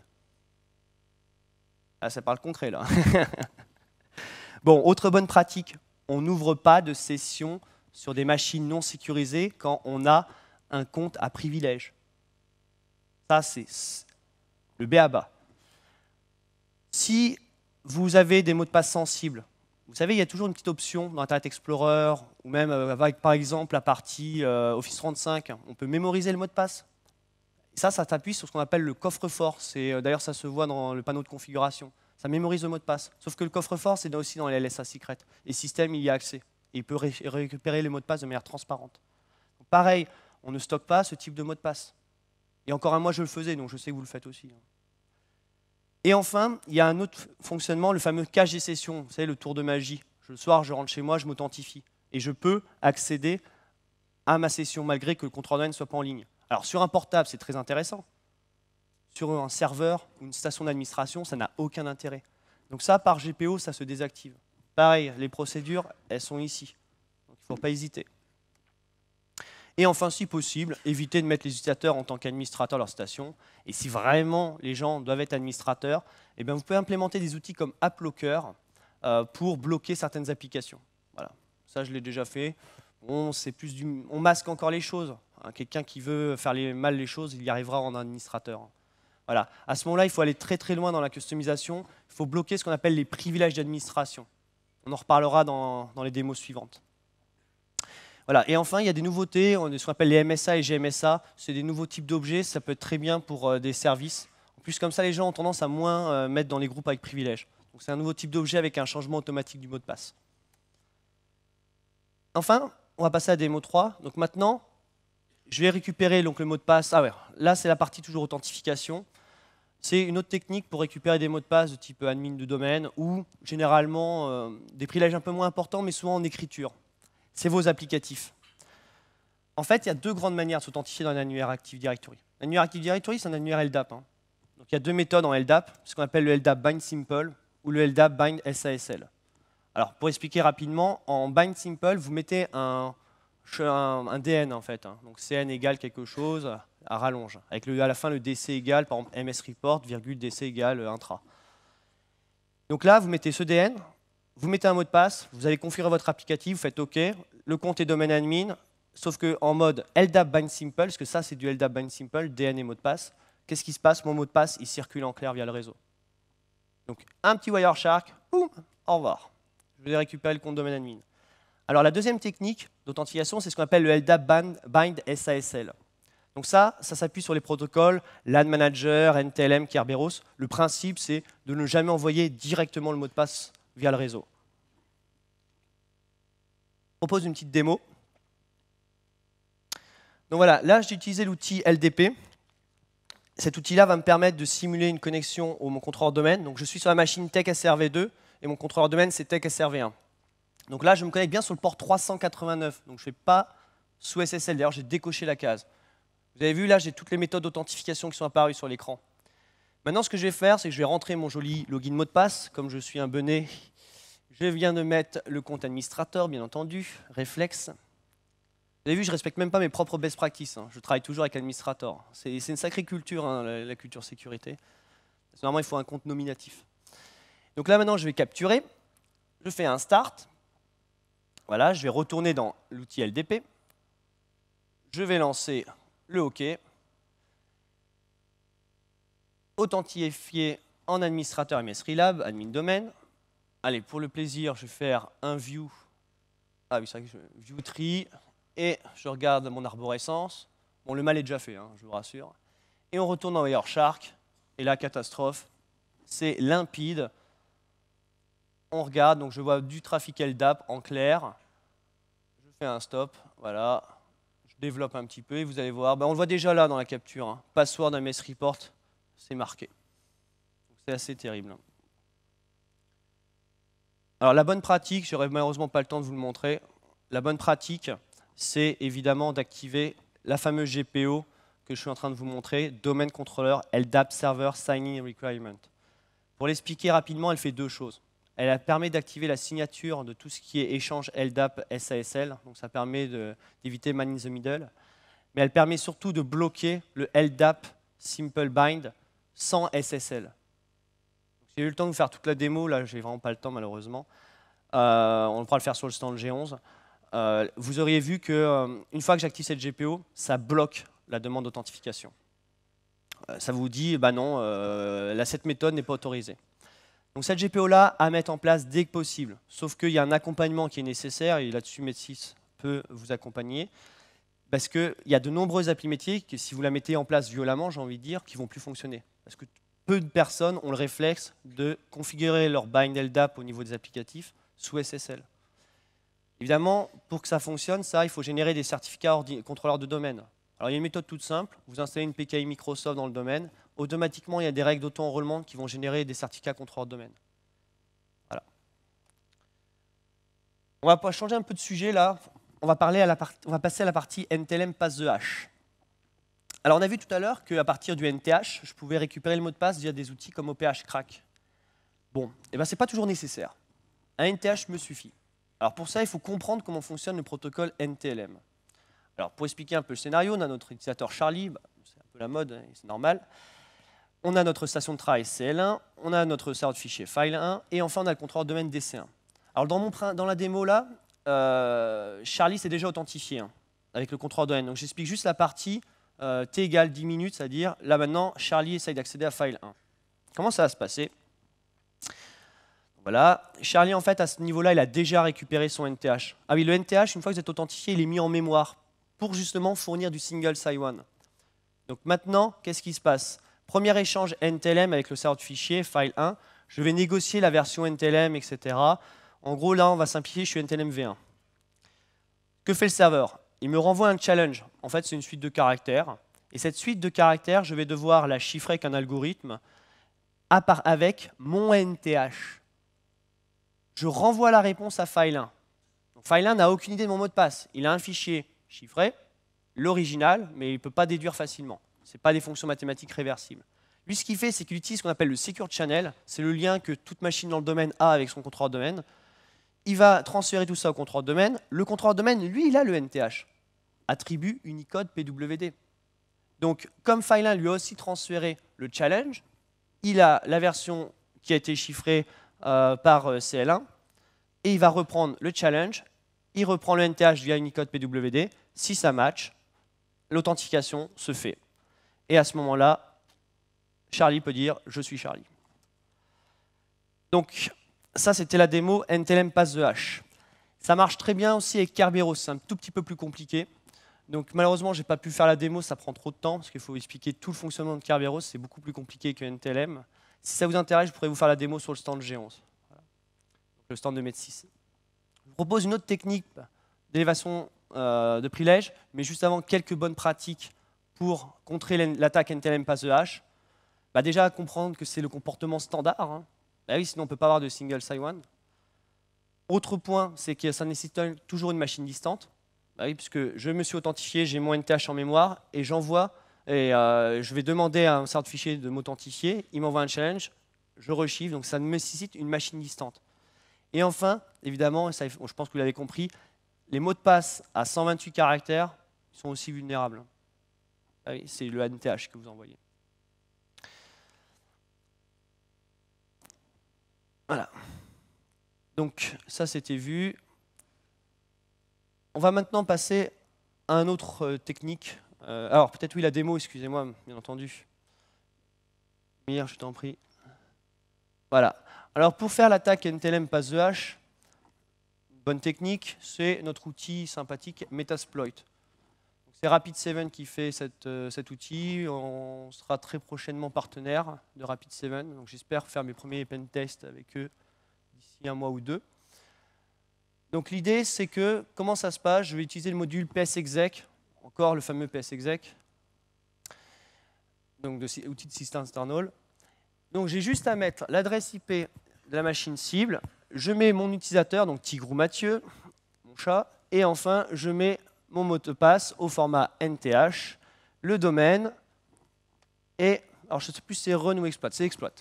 ça ah, parle concret là. bon, autre bonne pratique, on n'ouvre pas de session sur des machines non sécurisées quand on a un compte à privilège. Ça, c'est le BABA. Si vous avez des mots de passe sensibles, vous savez, il y a toujours une petite option dans Internet Explorer, ou même euh, avec, par exemple, la partie euh, Office 35. On peut mémoriser le mot de passe. ça, ça t'appuie sur ce qu'on appelle le coffre-fort. Euh, d'ailleurs, ça se voit dans le panneau de configuration. Ça mémorise le mot de passe. Sauf que le coffre-fort, c'est aussi dans les LSA Secret. Et système, il y a accès. Et il peut récupérer les mots de passe de manière transparente. pareil, on ne stocke pas ce type de mot de passe. Et encore un mois, je le faisais, donc je sais que vous le faites aussi. Hein. Et enfin, il y a un autre fonctionnement, le fameux cache des sessions, vous savez, le tour de magie. Le soir, je rentre chez moi, je m'authentifie. Et je peux accéder à ma session, malgré que le compte ne soit pas en ligne. Alors, sur un portable, c'est très intéressant. Sur un serveur ou une station d'administration, ça n'a aucun intérêt. Donc ça, par GPO, ça se désactive. Pareil, les procédures, elles sont ici. Donc, il ne faut pas hésiter. Et enfin, si possible, éviter de mettre les utilisateurs en tant qu'administrateurs leur station. Et si vraiment les gens doivent être administrateurs, eh bien, vous pouvez implémenter des outils comme AppLocker euh, pour bloquer certaines applications. Voilà, ça je l'ai déjà fait. On, masque encore les choses. Hein, quelqu'un qui veut faire mal les choses, il y arrivera en administrateur. Voilà. À ce moment-là, il faut aller très très loin dans la customisation. Il faut bloquer ce qu'on appelle les privilèges d'administration. On en reparlera dans les démos suivantes. Voilà. Et enfin, il y a des nouveautés, on, ce qu'on appelle les MSA et GMSA. C'est des nouveaux types d'objets, ça peut être très bien pour euh, des services. En plus, comme ça, les gens ont tendance à moins euh, mettre dans les groupes avec privilèges. Donc c'est un nouveau type d'objet avec un changement automatique du mot de passe. Enfin, on va passer à des mots 3. Donc maintenant, je vais récupérer donc, le mot de passe. Ah ouais, là, c'est la partie toujours authentification. C'est une autre technique pour récupérer des mots de passe de type admin de domaine ou généralement euh, des privilèges un peu moins importants, mais souvent en écriture c'est vos applicatifs. En fait, il y a deux grandes manières de s'authentifier dans l'annuaire Active Directory. L'annuaire Active Directory, c'est un annuaire LDAP. Hein. Donc, il y a deux méthodes en LDAP, ce qu'on appelle le LDAP Bind Simple ou le LDAP Bind SASL. Alors, pour expliquer rapidement, en Bind Simple, vous mettez un, un, DN, en fait. Hein. Donc, CN égale quelque chose à rallonge. Avec le, à la fin, le DC égale, par exemple, MS Report, virgule DC égale euh, intra. Donc là, vous mettez ce DN, vous mettez un mot de passe, vous allez configurer votre applicatif, vous faites OK, le compte est domaine admin, sauf qu'en mode LDAP bind simple, parce que ça c'est du LDAP bind simple, DN et mot de passe, qu'est-ce qui se passe Mon mot de passe, il circule en clair via le réseau. Donc un petit Wireshark, boum, au revoir. Je vais récupérer le compte domaine admin. Alors la deuxième technique d'authentification, c'est ce qu'on appelle le LDAP bind SASL. Donc ça, ça s'appuie sur les protocoles LAN Manager, NTLM, Kerberos. Le principe, c'est de ne jamais envoyer directement le mot de passe via le réseau. Je propose une petite démo. Donc voilà, là j'ai utilisé l'outil LDP. Cet outil-là va me permettre de simuler une connexion au mon contrôleur domaine. Donc je suis sur la machine Tech 2 et mon contrôleur domaine c'est Tech 1 Donc là je me connecte bien sur le port 389. Donc je ne fais pas sous SSL. D'ailleurs j'ai décoché la case. Vous avez vu là j'ai toutes les méthodes d'authentification qui sont apparues sur l'écran. Maintenant, ce que je vais faire, c'est que je vais rentrer mon joli login mot de passe. Comme je suis un benet, je viens de mettre le compte administrateur, bien entendu, réflexe. Vous avez vu, je ne respecte même pas mes propres best practices. Hein. Je travaille toujours avec administrateur. C'est une sacrée culture, hein, la, culture sécurité. Normalement, il faut un compte nominatif. Donc là, maintenant, je vais capturer. Je fais un start. Voilà, je vais retourner dans l'outil LDP. Je vais lancer le OK authentifié en administrateur MS Relab, admin domaine. Allez, pour le plaisir, je vais faire un view. Ah oui, c'est vrai que je, view tree. Et je regarde mon arborescence. Bon, le mal est déjà fait, hein, je vous rassure. Et on retourne dans Wireshark. Et là, catastrophe. C'est limpide. On regarde, donc je vois du trafic LDAP en clair. Je fais un stop, voilà. Je développe un petit peu et vous allez voir. Ben, on le voit déjà là dans la capture. Hein. Password MS Report c'est marqué. C'est assez terrible. Hein. Alors la bonne pratique, j'aurais malheureusement pas le temps de vous le montrer. La bonne pratique, c'est évidemment d'activer la fameuse GPO que je suis en train de vous montrer, Domain Controller LDAP Server Signing Requirement. Pour l'expliquer rapidement, elle fait deux choses. Elle permet d'activer la signature de tout ce qui est échange LDAP SASL, donc ça permet d'éviter man in the middle, mais elle permet surtout de bloquer le LDAP Simple Bind sans SSL. J'ai eu le temps de faire toute la démo, là j'ai vraiment pas le temps malheureusement. Euh, on pourra le faire sur le stand G11. Euh, vous auriez vu que euh, une fois que j'active cette GPO, ça bloque la demande d'authentification. ça vous dit, bah non, la, cette méthode n'est pas autorisée. Donc cette GPO-là, à mettre en place dès que possible. Sauf qu'il y a un accompagnement qui est nécessaire, et là-dessus, Med6 peut vous accompagner. Parce qu'il y a de nombreuses applis métiers qui, si vous la mettez en place violemment, j'ai envie de dire, qui vont plus fonctionner. Parce que peu de personnes ont le réflexe de configurer leur bind LDAP au niveau des applicatifs sous SSL. Évidemment, pour que ça fonctionne, ça, il faut générer des certificats contrôleurs de domaine. Alors, il y a une méthode toute simple. Vous installez une PKI Microsoft dans le domaine. Automatiquement, il y a des règles d'auto-enrôlement qui vont générer des certificats contrôleurs de domaine. Voilà. On va changer un peu de sujet là. On va, parler à la On va passer à la partie NTLM pass the hash. Alors on a vu tout à l'heure qu'à partir du NTH, je pouvais récupérer le mot de passe via des outils comme OPH Crack. Bon, et eh ben c'est pas toujours nécessaire. Un NTH me suffit. Alors pour ça, il faut comprendre comment fonctionne le protocole NTLM. Alors pour expliquer un peu le scénario, on a notre utilisateur Charlie, bah, c'est un peu la mode, hein, c'est normal. On a notre station de travail CL1, on a notre serveur de fichier File1, et enfin on a le contrôleur de domaine DC1. Alors dans, mon, dans la démo là, euh, Charlie s'est déjà authentifié hein, avec le contrôleur de domaine. Donc j'explique juste la partie euh, t égale 10 minutes, c'est-à-dire là maintenant, Charlie essaye d'accéder à file 1. Comment ça va se passer voilà, Charlie en fait à ce niveau-là, il a déjà récupéré son NTH. Ah oui, le NTH, une fois que vous êtes authentifié, il est mis en mémoire pour justement fournir du single sign 1 Donc maintenant, qu'est-ce qui se passe Premier échange NTLM avec le serveur de fichier, file 1. Je vais négocier la version NTLM, etc. En gros, là, on va simplifier, je suis NTLM v1. Que fait le serveur il me renvoie un challenge. En fait, c'est une suite de caractères. Et cette suite de caractères, je vais devoir la chiffrer avec un algorithme avec mon NTH. Je renvoie la réponse à File1. File1 n'a aucune idée de mon mot de passe. Il a un fichier chiffré, l'original, mais il ne peut pas déduire facilement. Ce pas des fonctions mathématiques réversibles. Lui, ce qu'il fait, c'est qu'il utilise ce qu'on appelle le Secure Channel. C'est le lien que toute machine dans le domaine a avec son contrôleur de domaine il va transférer tout ça au contrôleur de domaine. Le contrôleur de domaine, lui, il a le NTH, attribut Unicode PWD. Donc, comme File1 lui a aussi transféré le challenge, il a la version qui a été chiffrée euh, par euh, CL1, et il va reprendre le challenge, il reprend le NTH via Unicode PWD, si ça match, l'authentification se fait. Et à ce moment-là, Charlie peut dire « je suis Charlie ». Donc, ça, c'était la démo NTLM passe the hash. Ça marche très bien aussi avec Kerberos, c'est un tout petit peu plus compliqué. Donc malheureusement, n'ai pas pu faire la démo, ça prend trop de temps, parce qu'il faut expliquer tout le fonctionnement de Kerberos, c'est beaucoup plus compliqué que NTLM. Si ça vous intéresse, je pourrais vous faire la démo sur le stand G11, le stand de MedSys. Je vous propose une autre technique d'élévation euh, de privilèges, mais juste avant, quelques bonnes pratiques pour contrer l'attaque NTLM passe the hash. Bah, déjà, comprendre que c'est le comportement standard, hein. Bah oui, sinon on ne peut pas avoir de single sign one. Autre point, c'est que ça nécessite toujours une machine distante. Bah oui, puisque je me suis authentifié, j'ai mon NTH en mémoire et j'envoie et euh, je vais demander à un certain fichier de m'authentifier, il m'envoie un challenge, je rechiffre, donc ça nécessite une machine distante. Et enfin, évidemment, je pense que vous l'avez compris, les mots de passe à 128 caractères sont aussi vulnérables. Bah c'est le NTH que vous envoyez. Voilà. Donc ça, c'était vu. On va maintenant passer à un autre euh, technique. Euh, alors peut-être oui, la démo, excusez-moi, bien entendu. Mire, je t'en prie. Voilà. Alors pour faire l'attaque NTLM pass the hash, bonne technique, c'est notre outil sympathique Metasploit. C'est Rapid7 qui fait euh, cet outil. On sera très prochainement partenaire de Rapid7. Donc j'espère faire mes premiers pentests avec eux d'ici un mois ou deux. Donc l'idée, c'est que, comment ça se passe Je vais utiliser le module PSExec, encore le fameux PSExec, donc de outil de système internal. Donc j'ai juste à mettre l'adresse IP de la machine cible, je mets mon utilisateur, donc Tigrou Mathieu, mon chat, et enfin je mets mon mot de passe au format NTH, le domaine, et, alors je ne sais plus si c'est run ou exploit, c'est exploit.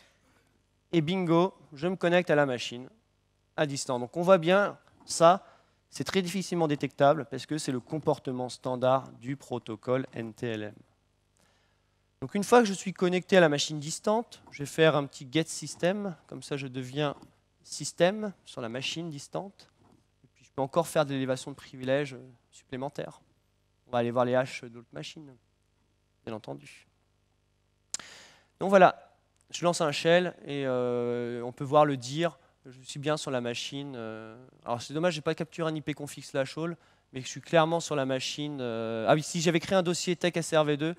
Et bingo, je me connecte à la machine à distance. Donc on voit bien, ça, c'est très difficilement détectable parce que c'est le comportement standard du protocole NTLM. Donc une fois que je suis connecté à la machine distante, je vais faire un petit get system, comme ça je deviens système sur la machine distante. Et puis je peux encore faire de l'élévation de privilèges supplémentaires. On va aller voir les haches d'autres machines, bien entendu. Donc voilà, je lance un shell et euh, on peut voir le dire. Je suis bien sur la machine. Euh, alors c'est dommage, je n'ai pas capturé un ipconfig slash all, mais je suis clairement sur la machine. Euh, ah oui, si j'avais créé un dossier tech SRV2,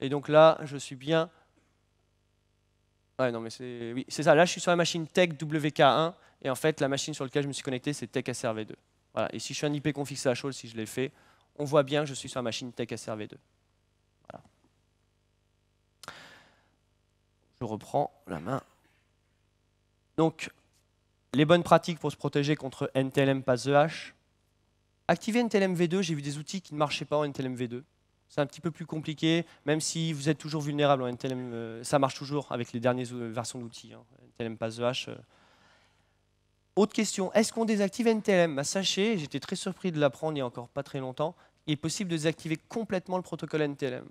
et donc là, je suis bien. Ouais, non, mais c'est ça. Là, je suis sur la machine tech WK1, et en fait, la machine sur laquelle je me suis connecté, c'est tech SRV2. Et si je suis un IP config all si je l'ai fait, on voit bien que je suis sur la machine Tech SRV2. Je reprends la main. Donc, les bonnes pratiques pour se protéger contre NTLM the EH. Activer NTLM V2, j'ai vu des outils qui ne marchaient pas en NTLM V2. C'est un petit peu plus compliqué, même si vous êtes toujours vulnérable en NTLM. Euh, ça marche toujours avec les dernières versions d'outils. Hein. NTLM autre question, est-ce qu'on désactive NTLM bah, Sachez, j'étais très surpris de l'apprendre il n'y a encore pas très longtemps, il est possible de désactiver complètement le protocole NTLM.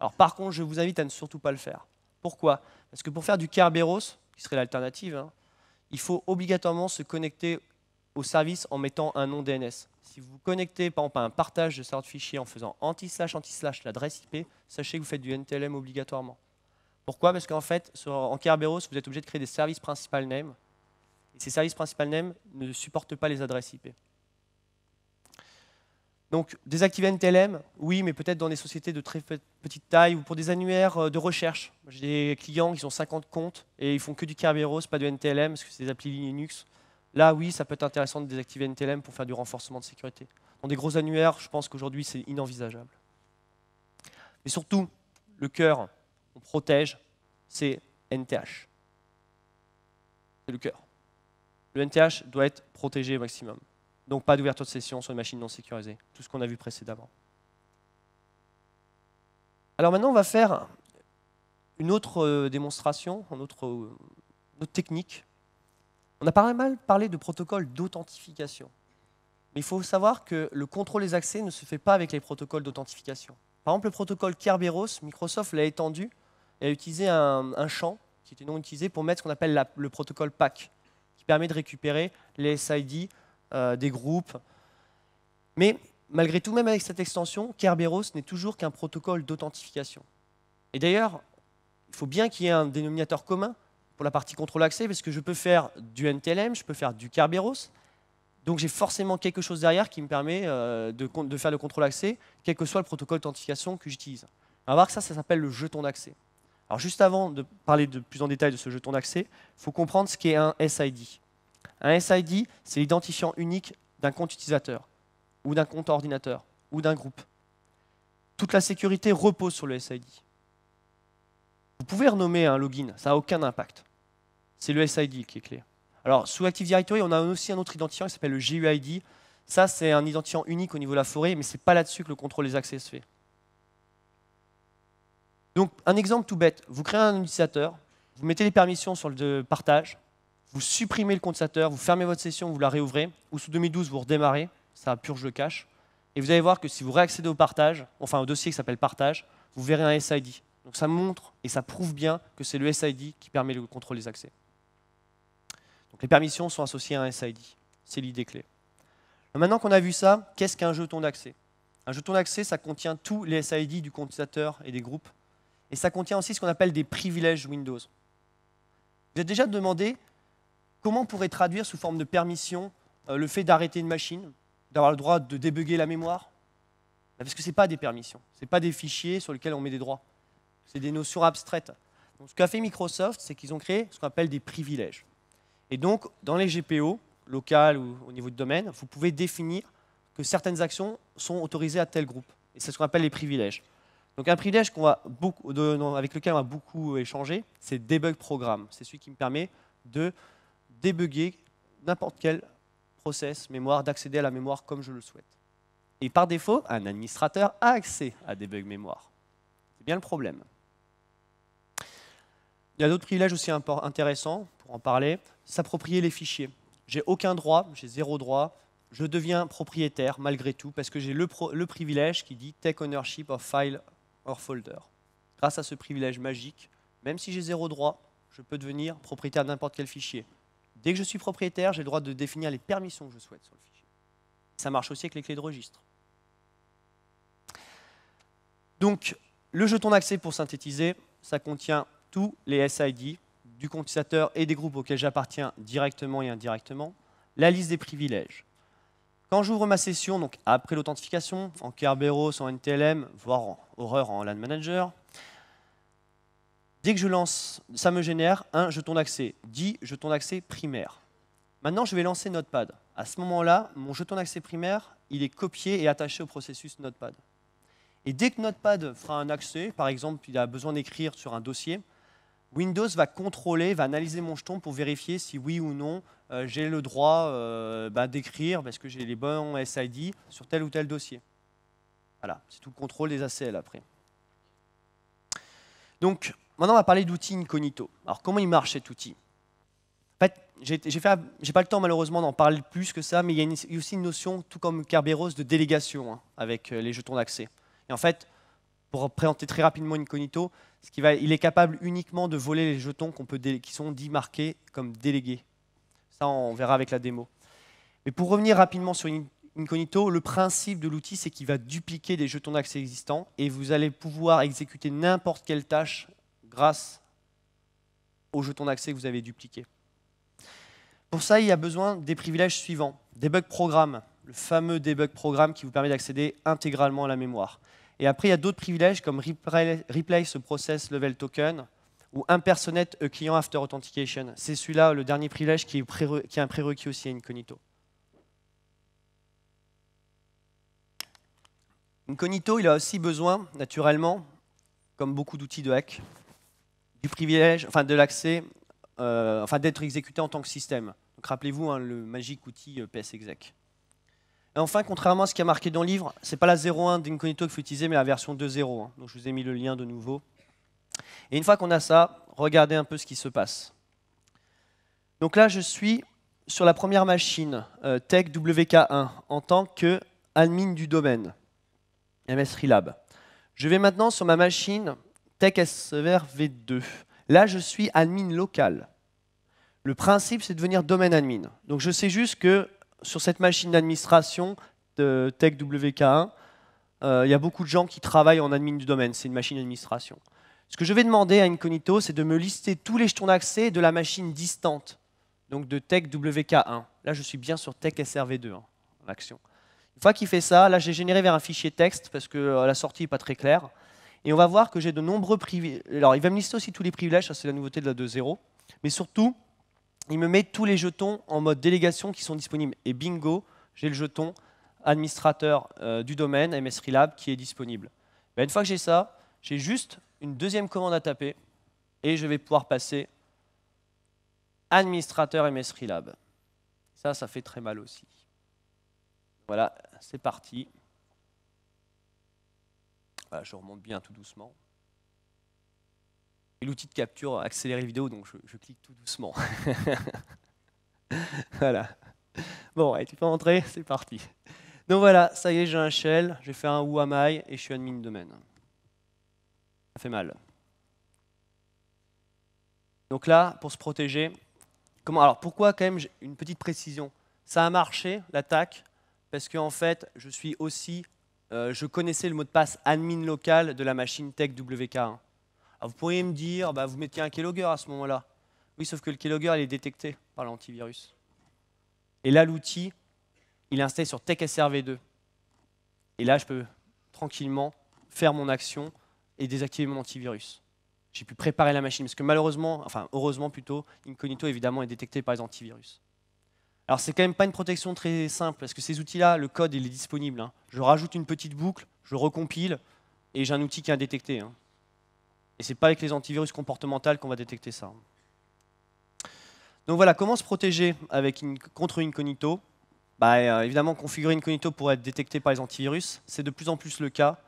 Alors par contre, je vous invite à ne surtout pas le faire. Pourquoi Parce que pour faire du Kerberos, qui serait l'alternative, hein, il faut obligatoirement se connecter au service en mettant un nom DNS. Si vous connectez par exemple un partage de sort de fichier en faisant anti-slash anti-slash l'adresse IP, sachez que vous faites du NTLM obligatoirement. Pourquoi Parce qu'en fait, en Kerberos, vous êtes obligé de créer des services principal name et ces services principal NEM ne supportent pas les adresses IP. Donc, désactiver NTLM, oui, mais peut-être dans des sociétés de très petite taille ou pour des annuaires euh, de recherche. J'ai des clients qui ont 50 comptes et ils font que du Kerberos, pas de NTLM, parce que c'est des applis Linux. Là, oui, ça peut être intéressant de désactiver NTLM pour faire du renforcement de sécurité. Dans des gros annuaires, je pense qu'aujourd'hui, c'est inenvisageable. Mais surtout, le cœur, on protège, c'est NTH. C'est le cœur le NTH doit être protégé au maximum. Donc pas d'ouverture de session sur une machine non sécurisée, tout ce qu'on a vu précédemment. Alors maintenant, on va faire une autre euh, démonstration, une euh, autre, technique. On a pas mal parlé de protocoles d'authentification. Mais il faut savoir que le contrôle des accès ne se fait pas avec les protocoles d'authentification. Par exemple, le protocole Kerberos, Microsoft l'a étendu et a utilisé un, champ qui était non utilisé pour mettre ce qu'on appelle le protocole PAC qui permet de récupérer les SID euh, des groupes. Mais malgré tout, même avec cette extension, Kerberos n'est toujours qu'un protocole d'authentification. Et d'ailleurs, il faut bien qu'il y ait un dénominateur commun pour la partie contrôle accès, parce que je peux faire du NTLM, je peux faire du Kerberos, donc j'ai forcément quelque chose derrière qui me permet euh, de, de, faire le contrôle accès, quel que soit le protocole d'authentification que j'utilise. On va voir que ça, ça s'appelle le jeton d'accès. Alors juste avant de parler de plus en détail de ce jeton d'accès, il faut comprendre ce qu'est un SID. Un SID, c'est l'identifiant unique d'un compte utilisateur, ou d'un compte ordinateur, ou d'un groupe. Toute la sécurité repose sur le SID. Vous pouvez renommer un login, ça n'a aucun impact. C'est le SID qui est clé. Alors, sous Active Directory, on a aussi un autre identifiant qui s'appelle le GUID. Ça, c'est un identifiant unique au niveau de la forêt, mais ce n'est pas là-dessus que le contrôle des accès se fait. Donc, un exemple tout bête, vous créez un utilisateur, vous mettez les permissions sur le partage, vous supprimez le compte vous fermez votre session, vous la réouvrez, ou sous 2012, vous redémarrez, ça purge le cache, et vous allez voir que si vous réaccédez au partage, enfin au dossier qui s'appelle partage, vous verrez un SID. Donc ça montre et ça prouve bien que c'est le SID qui permet le contrôle des accès. Donc les permissions sont associées à un SID. C'est l'idée clé. Maintenant qu'on a vu ça, qu'est-ce qu'un jeton d'accès Un jeton d'accès, ça contient tous les SID du compte et des groupes et ça contient aussi ce qu'on appelle des privilèges Windows. Vous avez déjà demandé comment on pourrait traduire sous forme de permission euh, le fait d'arrêter une machine, d'avoir le droit de débugger la mémoire bah, Parce que ce n'est pas des permissions, ce n'est pas des fichiers sur lesquels on met des droits. C'est des notions abstraites. ce qu'a fait Microsoft, c'est qu'ils ont créé ce qu'on appelle des privilèges. Et donc, dans les GPO, local ou au niveau de domaine, vous pouvez définir que certaines actions sont autorisées à tel groupe. Et c'est ce qu'on appelle les privilèges. Donc un privilège qu'on va avec lequel on va beaucoup échanger, c'est debug programme. C'est celui qui me permet de débugger n'importe quel process mémoire, d'accéder à la mémoire comme je le souhaite. Et par défaut, un administrateur a accès à debug mémoire. C'est bien le problème. Il y a d'autres privilèges aussi intéressants, pour en parler, s'approprier les fichiers. J'ai aucun droit, j'ai zéro droit, je deviens propriétaire malgré tout, parce que j'ai le, le, privilège qui dit Take ownership of file hors folder. Grâce à ce privilège magique, même si j'ai zéro droit, je peux devenir propriétaire d'importe n'importe quel fichier. Dès que je suis propriétaire, j'ai le droit de définir les permissions que je souhaite sur le fichier. Ça marche aussi avec les clés de registre. Donc, le jeton d'accès, pour synthétiser, ça contient tous les SID du computateur et des groupes auxquels j'appartiens directement et indirectement, la liste des privilèges, quand j'ouvre ma session, donc après l'authentification, en Kerberos, en NTLM, voire en Horreur en LAN Manager, dès que je lance, ça me génère un jeton d'accès, dit jeton d'accès primaire. Maintenant, je vais lancer Notepad. À ce moment-là, mon jeton d'accès primaire, il est copié et attaché au processus Notepad. Et dès que Notepad fera un accès, par exemple, il a besoin d'écrire sur un dossier, Windows va contrôler, va analyser mon jeton pour vérifier si oui ou non euh, j'ai le droit euh, bah, d'écrire parce que j'ai les bons SID sur tel ou tel dossier. Voilà, c'est tout le contrôle des ACL après. Donc, maintenant on va parler d'outils incognito. Alors, comment il marche cet outil En fait, j'ai pas le temps malheureusement d'en parler plus que ça, mais il y a, aussi une notion, tout comme Kerberos, de délégation hein, avec euh, les jetons d'accès. Et en fait, pour présenter très rapidement Incognito, il est capable uniquement de voler les jetons peut qui sont dits marqués comme délégués. Ça, on verra avec la démo. Mais pour revenir rapidement sur Incognito, le principe de l'outil, c'est qu'il va dupliquer des jetons d'accès existants et vous allez pouvoir exécuter n'importe quelle tâche grâce aux jetons d'accès que vous avez dupliqués. Pour ça, il y a besoin des privilèges suivants. Debug programme, le fameux debug programme qui vous permet d'accéder intégralement à la mémoire. Et après, il y a d'autres privilèges comme Replace Process Level Token ou Impersonate a Client After Authentication. C'est celui-là, le dernier privilège qui est, un prérequis aussi à Incognito. Incognito, il a aussi besoin, naturellement, comme beaucoup d'outils de hack, du privilège, enfin de l'accès, euh, enfin d'être exécuté en tant que système. Donc rappelez-vous hein, le magique outil euh, PSExec. Et enfin, contrairement à ce qui a marqué dans le livre, ce n'est pas la 0.1 d'Incognito qu'il faut utiliser, mais la version 2.0. Donc je vous ai mis le lien de nouveau. Et une fois qu'on a ça, regardez un peu ce qui se passe. Donc là, je suis sur la première machine, euh, Tech WK1, en tant qu'admin du domaine, MS Relab. Je vais maintenant sur ma machine Tech SVR V2. Là, je suis admin local. Le principe, c'est de devenir domaine admin. Donc je sais juste que sur cette machine d'administration de Tech WK1, euh, il y a beaucoup de gens qui travaillent en admin du domaine, c'est une machine d'administration. Ce que je vais demander à Incognito, c'est de me lister tous les jetons d'accès de la machine distante, donc de Tech WK1. Là, je suis bien sur Tech SRV2, hein, en action. Une fois qu'il fait ça, là, j'ai généré vers un fichier texte, parce que euh, la sortie n'est pas très claire. Et on va voir que j'ai de nombreux privilèges. Alors, il va me lister aussi tous les privilèges, ça c'est la nouveauté de la 2.0. Mais surtout, il me met tous les jetons en mode délégation qui sont disponibles. Et bingo, j'ai le jeton administrateur euh, du domaine MS Relab qui est disponible. Ben, une fois que j'ai ça, j'ai juste une deuxième commande à taper et je vais pouvoir passer administrateur MS Relab. Ça, ça fait très mal aussi. Voilà, c'est parti. je remonte bien tout doucement l'outil de capture accéléré vidéo, donc je, clique tout doucement. voilà. Bon, et tu peux entrer, c'est parti. Donc voilà, ça y est, j'ai un shell, j'ai fait un who et je suis admin domaine. Ça fait mal. Donc là, pour se protéger, comment alors pourquoi quand même une petite précision Ça a marché l'attaque parce que en fait, je suis aussi, euh, je connaissais le mot de passe admin local de la machine tech WK1. Hein. Ah, vous pourriez me dire, bah, vous mettiez un keylogger à ce moment-là. Oui, sauf que le keylogger, il est détecté par l'antivirus. Et là, l'outil, il est installé sur TechSRV2. Et là, je peux tranquillement faire mon action et désactiver mon antivirus. J'ai pu préparer la machine, parce que malheureusement, enfin heureusement plutôt, Incognito évidemment est détecté par les antivirus. Alors c'est quand même pas une protection très simple, parce que ces outils-là, le code il est disponible. Hein. Je rajoute une petite boucle, je recompile, et j'ai un outil qui est indétecté. Hein. Et ce n'est pas avec les antivirus comportementaux qu'on va détecter ça. Donc voilà, comment se protéger avec une, contre Incognito bah, euh, Évidemment, configurer Incognito pour être détecté par les antivirus, c'est de plus en plus le cas.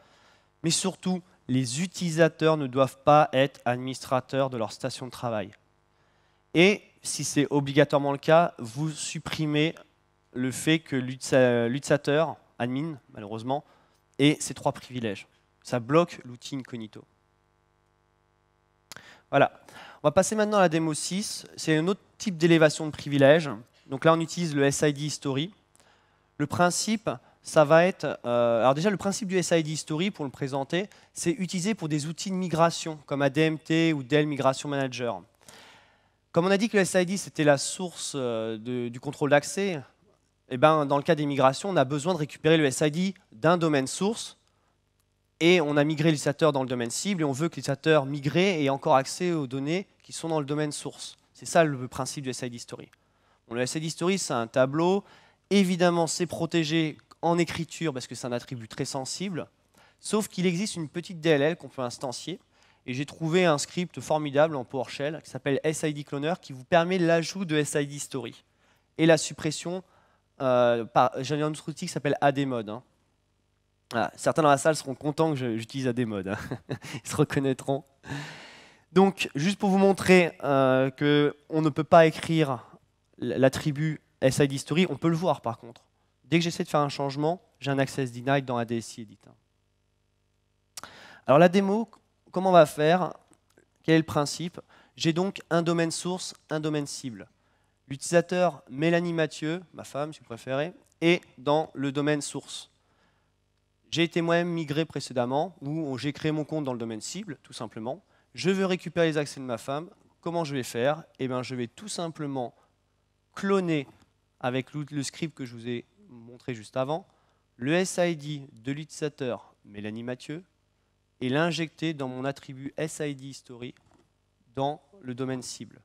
Mais surtout, les utilisateurs ne doivent pas être administrateurs de leur station de travail. Et si c'est obligatoirement le cas, vous supprimez le fait que l'utilisateur, admin, malheureusement, ait ces trois privilèges. Ça bloque l'outil incognito. Voilà. On va passer maintenant à la démo 6. C'est un autre type d'élévation de privilèges. Donc là, on utilise le SID History. Le principe, ça va être... Euh, alors déjà, le principe du SID History, pour le présenter, c'est utilisé pour des outils de migration, comme ADMT ou Dell Migration Manager. Comme on a dit que le SID, c'était la source euh, du contrôle d'accès, et eh ben, dans le cas des migrations, on a besoin de récupérer le SID d'un domaine source et on a migré l'utilisateur dans le domaine cible et on veut que l'utilisateur migré ait encore accès aux données qui sont dans le domaine source. C'est ça le principe du SID Story. le SID Story, c'est un tableau. Évidemment, c'est protégé en écriture parce que c'est un attribut très sensible. Sauf qu'il existe une petite DLL qu'on peut instancier. Et j'ai trouvé un script formidable en PowerShell qui s'appelle SID Cloner qui vous permet l'ajout de SID Story et la suppression euh, par, j'ai un autre outil qui s'appelle mode hein. Ah, certains dans la salle seront contents que j'utilise des modes. Hein. Ils se reconnaîtront. Donc, juste pour vous montrer euh, qu'on ne peut pas écrire l'attribut SID history, on peut le voir par contre. Dès que j'essaie de faire un changement, j'ai un access denied dans ADSI Edit. Hein. Alors la démo, comment on va faire Quel est le principe J'ai donc un domaine source, un domaine cible. L'utilisateur Mélanie Mathieu, ma femme si vous préférez, est dans le domaine source. J'ai été moi-même migré précédemment, où j'ai créé mon compte dans le domaine cible, tout simplement. Je veux récupérer les accès de ma femme. Comment je vais faire Eh ben, je vais tout simplement cloner avec le script que je vous ai montré juste avant, le SID de l'utilisateur Mélanie Mathieu et l'injecter dans mon attribut SID History dans le domaine cible.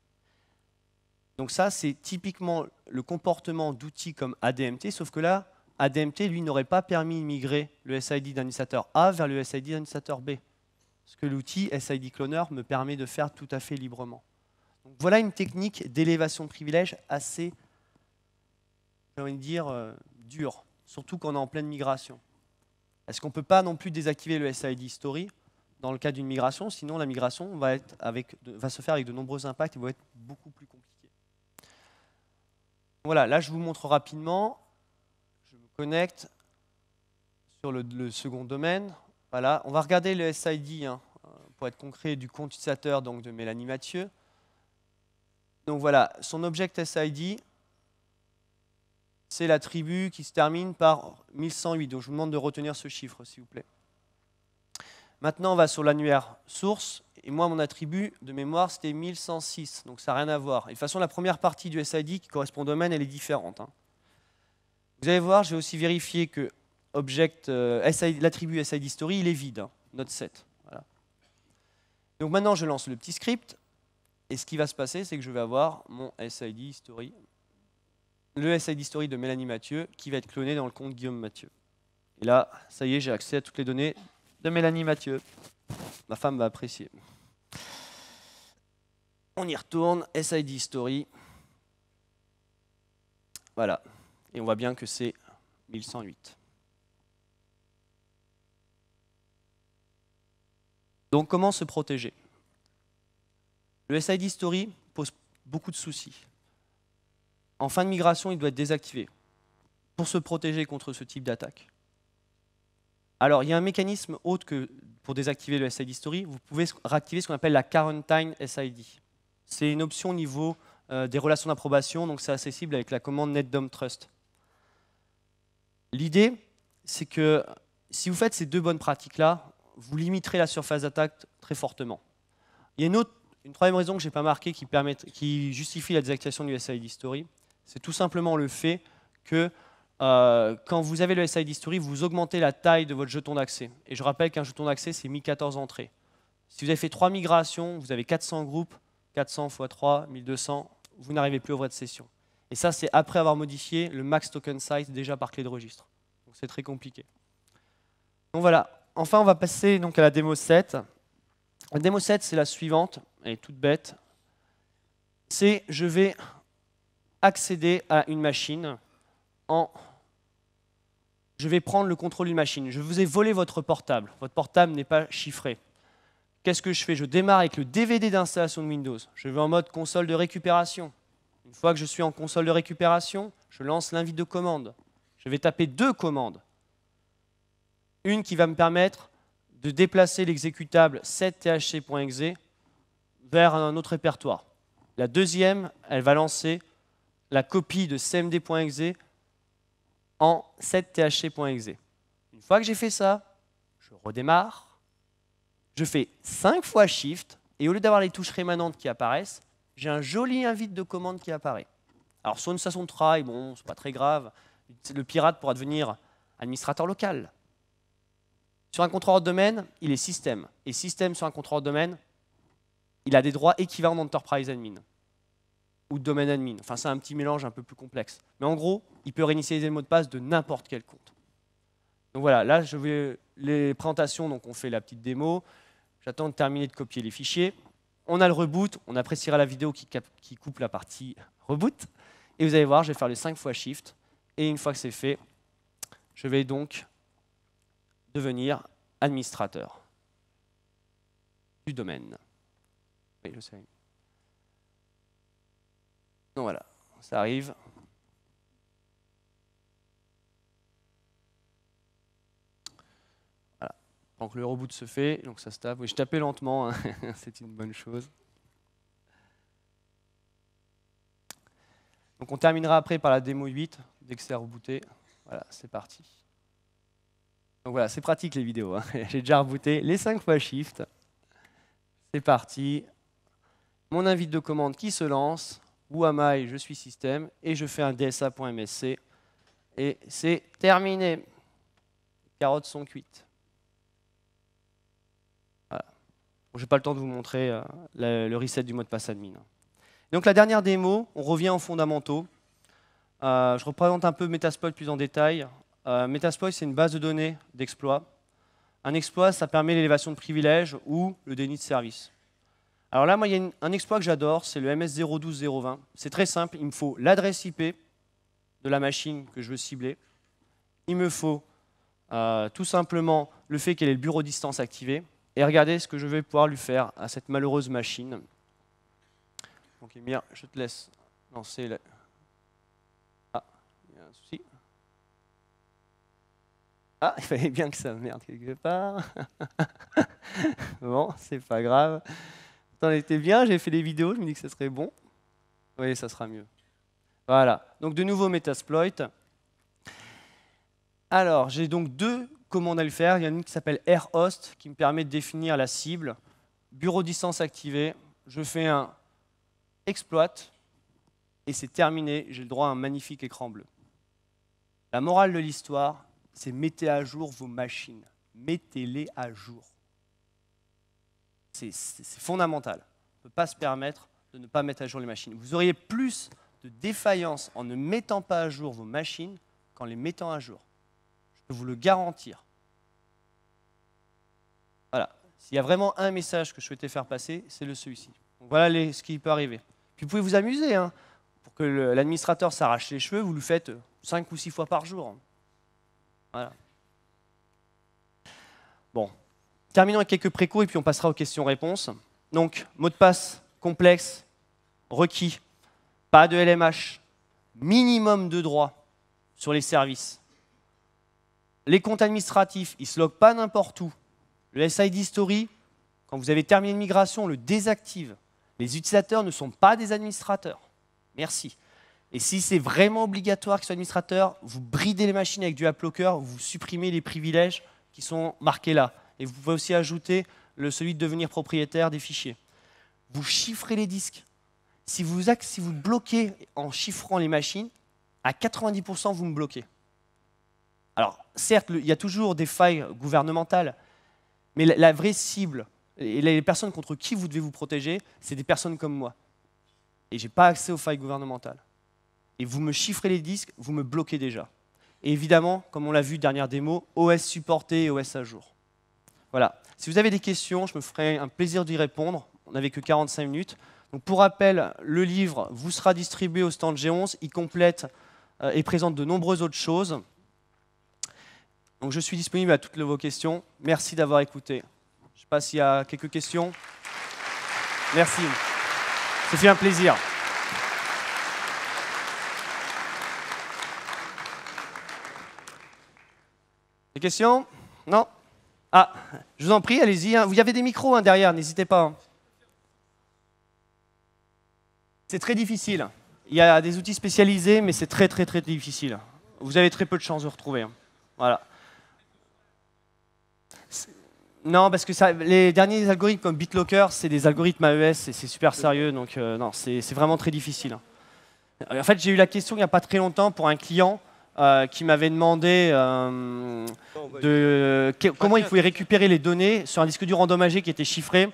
Donc ça, c'est typiquement le comportement d'outils comme ADMT, sauf que là, ADMT, lui, n'aurait pas permis de migrer le SID d'un A vers le SID d'un B. Ce que l'outil SID Cloner me permet de faire tout à fait librement. voilà une technique d'élévation de privilèges assez, j'ai envie de dire, euh, dure, surtout quand on est en pleine migration. Est-ce qu'on ne peut pas non plus désactiver le SID Story dans le cas d'une migration Sinon, la migration va, va se faire avec de nombreux impacts et va être beaucoup plus compliquée. Voilà, là, je vous montre rapidement connecte sur le, second domaine. Voilà, on va regarder le SID hein, pour être concret du compte utilisateur donc de Mélanie Mathieu. Donc voilà, son object SID, c'est l'attribut qui se termine par 1108. Donc je vous demande de retenir ce chiffre, s'il vous plaît. Maintenant, on va sur l'annuaire source. Et moi, mon attribut de mémoire, c'était 1106. Donc ça n'a rien à voir. de toute façon, la première partie du SID qui correspond au domaine, elle est différente. Hein. Vous allez voir, j'ai aussi vérifié que euh, l'attribut SID story, est vide, hein, notre set. Donc maintenant, je lance le petit script. Et ce qui va se passer, c'est que je vais avoir mon SID story, le SID story de Mélanie Mathieu, qui va être cloné dans le compte Guillaume Mathieu. Et là, ça y est, j'ai accès à toutes les données de Mélanie Mathieu. Ma femme va apprécier. On y retourne, SID story. Voilà. Et on voit bien que c'est 1108. Donc comment se protéger Le SID Story pose beaucoup de soucis. En fin de migration, il doit être désactivé pour se protéger contre ce type d'attaque. Alors, il y a un mécanisme autre que pour désactiver le SID Story, vous pouvez réactiver ce qu'on appelle la Quarantine SID. C'est une option au niveau euh, des relations d'approbation, donc c'est accessible avec la commande NetDom Trust. L'idée, c'est que si vous faites ces deux bonnes pratiques-là, vous limiterez la surface d'attaque très fortement. Il y a une, troisième raison que je n'ai pas marquée qui, justifie la désactivation du SID Story. C'est tout simplement le fait que euh, quand vous avez le SID Story, vous augmentez la taille de votre jeton d'accès. Et je rappelle qu'un jeton d'accès, c'est 1014 entrées. Si vous avez fait trois migrations, vous avez 400 groupes, 400 x 3, 1200, vous n'arrivez plus à vrai de session. Et ça, c'est après avoir modifié le max token size déjà par clé de registre. Donc c'est très compliqué. Donc voilà. Enfin, on va passer donc à la démo 7. La démo 7, c'est la suivante, elle est toute bête. C'est je vais accéder à une machine en... Je vais prendre le contrôle d'une machine. Je vous ai volé votre portable. Votre portable n'est pas chiffré. Qu'est-ce que je fais Je démarre avec le DVD d'installation de Windows. Je vais en mode console de récupération. Une fois que je suis en console de récupération, je lance l'invite de commande. Je vais taper deux commandes. Une qui va me permettre de déplacer l'exécutable 7thc.exe vers un autre répertoire. La deuxième, elle va lancer la copie de cmd.exe en 7thc.exe. Une fois que j'ai fait ça, je redémarre, je fais 5 fois Shift, et au lieu d'avoir les touches rémanentes qui apparaissent, j'ai un joli invite de commande qui apparaît. Alors sur une station de travail, bon, c'est pas très grave. Le pirate pourra devenir administrateur local. Sur un contrôleur de domaine, il est système. Et système sur un contrôleur de domaine, il a des droits équivalents d'enterprise admin ou de domaine admin. Enfin, c'est un petit mélange un peu plus complexe. Mais en gros, il peut réinitialiser le mot de passe de n'importe quel compte. Donc voilà, là, je vais les présentations, donc on fait la petite démo. J'attends de terminer de copier les fichiers on a le reboot, on appréciera la vidéo qui, coupe la partie reboot. Et vous allez voir, je vais faire le 5 fois Shift. Et une fois que c'est fait, je vais donc devenir administrateur du domaine. Oui, je sais. Donc voilà, ça arrive. Donc le reboot se fait, donc ça se tape. je tapais lentement, hein. c'est une bonne chose. Donc on terminera après par la démo 8, dès que c'est rebooté. Voilà, c'est parti. Donc voilà, c'est pratique les vidéos. Hein. J'ai déjà rebooté les 5 fois Shift. C'est parti. Mon invite de commande qui se lance. Où am Je suis système. Et je fais un DSA.msc. Et c'est terminé. carottes sont cuites. je n'ai pas le temps de vous montrer euh, le, reset du mot de passe admin. Donc la dernière démo, on revient aux fondamentaux. Euh, je représente un peu Metasploit plus en détail. Euh, Metasploit, c'est une base de données d'exploit. Un exploit, ça permet l'élévation de privilèges ou le déni de service. Alors là, moi, il y a un exploit que j'adore, c'est le MS012020. C'est très simple, il me faut l'adresse IP de la machine que je veux cibler. Il me faut euh, tout simplement le fait qu'elle ait le bureau distance activé et regardez ce que je vais pouvoir lui faire à cette malheureuse machine. Donc Emir, je te laisse lancer la... Ah, il y a un souci. Ah, il fallait bien que ça merde quelque part. bon, c'est pas grave. T'en étais bien, j'ai fait des vidéos, je me dis que ça serait bon. Oui, ça sera mieux. Voilà, donc de nouveau Metasploit. Alors, j'ai donc deux comment on allait le faire. Il y en a une qui s'appelle Airhost, qui me permet de définir la cible. Bureau distance activé, je fais un exploit, et c'est terminé, j'ai le droit à un magnifique écran bleu. La morale de l'histoire, c'est mettez à jour vos machines. Mettez-les à jour. C'est fondamental. On ne peut pas se permettre de ne pas mettre à jour les machines. Vous auriez plus de défaillance en ne mettant pas à jour vos machines qu'en les mettant à jour vous le garantir. Voilà. S'il y a vraiment un message que je souhaitais faire passer, c'est le celui-ci. Voilà ce qui peut arriver. Puis vous pouvez vous amuser. Hein. Pour que l'administrateur s'arrache les cheveux, vous le faites 5 euh, ou 6 fois par jour. Voilà. Bon. Terminons avec quelques précaux et puis on passera aux questions-réponses. Donc, mot de passe complexe, requis, pas de LMH, minimum de droits sur les services. Les comptes administratifs, ils ne se loguent pas n'importe où. Le SID Story, quand vous avez terminé une migration, on le désactive. Les utilisateurs ne sont pas des administrateurs. Merci. Et si c'est vraiment obligatoire qu'ils soient administrateurs, vous bridez les machines avec du applocker, vous supprimez les privilèges qui sont marqués là. Et vous pouvez aussi ajouter le, celui de devenir propriétaire des fichiers. Vous chiffrez les disques. Si vous, si vous bloquez en chiffrant les machines, à 90%, vous me bloquez. Alors, certes, il y a toujours des failles gouvernementales, mais la, vraie cible, et les personnes contre qui vous devez vous protéger, c'est des personnes comme moi. Et je n'ai pas accès aux failles gouvernementales. Et vous me chiffrez les disques, vous me bloquez déjà. Et évidemment, comme on l'a vu, dernière démo, OS supporté et OS à jour. Voilà. Si vous avez des questions, je me ferai un plaisir d'y répondre. On n'avait que 45 minutes. Donc pour rappel, le livre vous sera distribué au stand G11. Il complète euh, et présente de nombreuses autres choses. Donc je suis disponible à toutes vos questions. Merci d'avoir écouté. Je ne sais pas s'il y a quelques questions. Merci. Ça un plaisir. Des questions Non Ah, je vous en prie, allez-y. Hein. Vous avez des micros hein, derrière, n'hésitez pas. Hein. C'est très difficile. Il y a des outils spécialisés, mais c'est très très très difficile. Vous avez très peu de chances de retrouver. Voilà. Non, parce que les derniers algorithmes comme BitLocker, c'est des algorithmes AES et c'est super sérieux, donc euh, non, c'est vraiment très difficile. Hein. En fait, j'ai eu la question il n'y a pas très longtemps pour un client euh, qui m'avait demandé euh, de, comment il pouvait récupérer les données sur un disque dur endommagé qui était chiffré.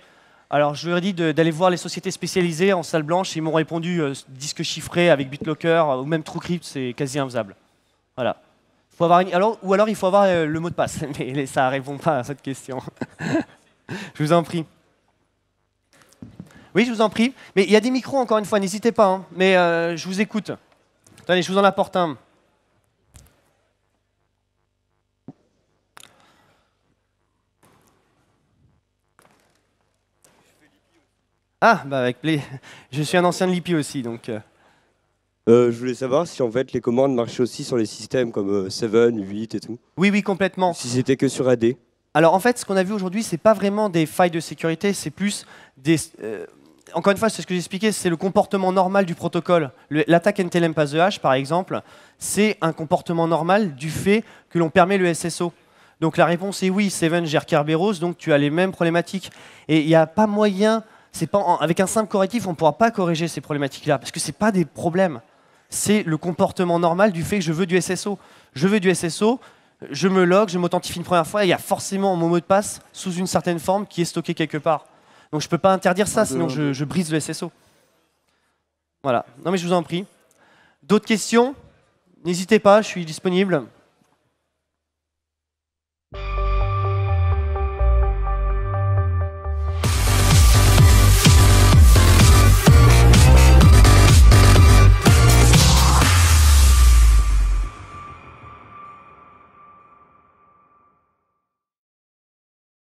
Alors, je lui ai dit d'aller voir les sociétés spécialisées en salle blanche. ils m'ont répondu disque chiffré avec BitLocker ou même TrueCrypt, c'est quasi invisible. Voilà. Faut avoir alors, ou alors il faut avoir euh, le mot de passe, mais ça ne répond pas à cette question. je vous en prie. Oui, je vous en prie. Mais il y a des micros, encore une fois, n'hésitez pas. Hein. Mais euh, je vous écoute. Attendez, je vous en apporte un. Ah, bah avec les... Je suis un ancien de l'IPI aussi, donc... Euh. Euh, je voulais savoir si en fait les commandes marchaient aussi sur les systèmes comme 7, euh, 8 et tout. Oui, oui, complètement. Si c'était que sur AD. Alors en fait, ce qu'on a vu aujourd'hui, ce n'est pas vraiment des failles de sécurité, c'est plus des. Euh, encore une fois, c'est ce que j'expliquais, c'est le comportement normal du protocole. L'attaque NTLM de EH, par exemple, c'est un comportement normal du fait que l'on permet le SSO. Donc la réponse est oui, Seven gère Kerberos, donc tu as les mêmes problématiques. Et il n'y a pas moyen, pas avec un simple correctif, on ne pourra pas corriger ces problématiques-là, parce que ce pas des problèmes c'est le comportement normal du fait que je veux du SSO. Je veux du SSO, je me log, je m'authentifie une première fois, et il y a forcément mon mot de passe sous une certaine forme qui est stocké quelque part. Donc je ne peux pas interdire ça, ah, sinon je, je, brise le SSO. Voilà. Non mais je vous en prie. D'autres questions N'hésitez pas, je suis disponible.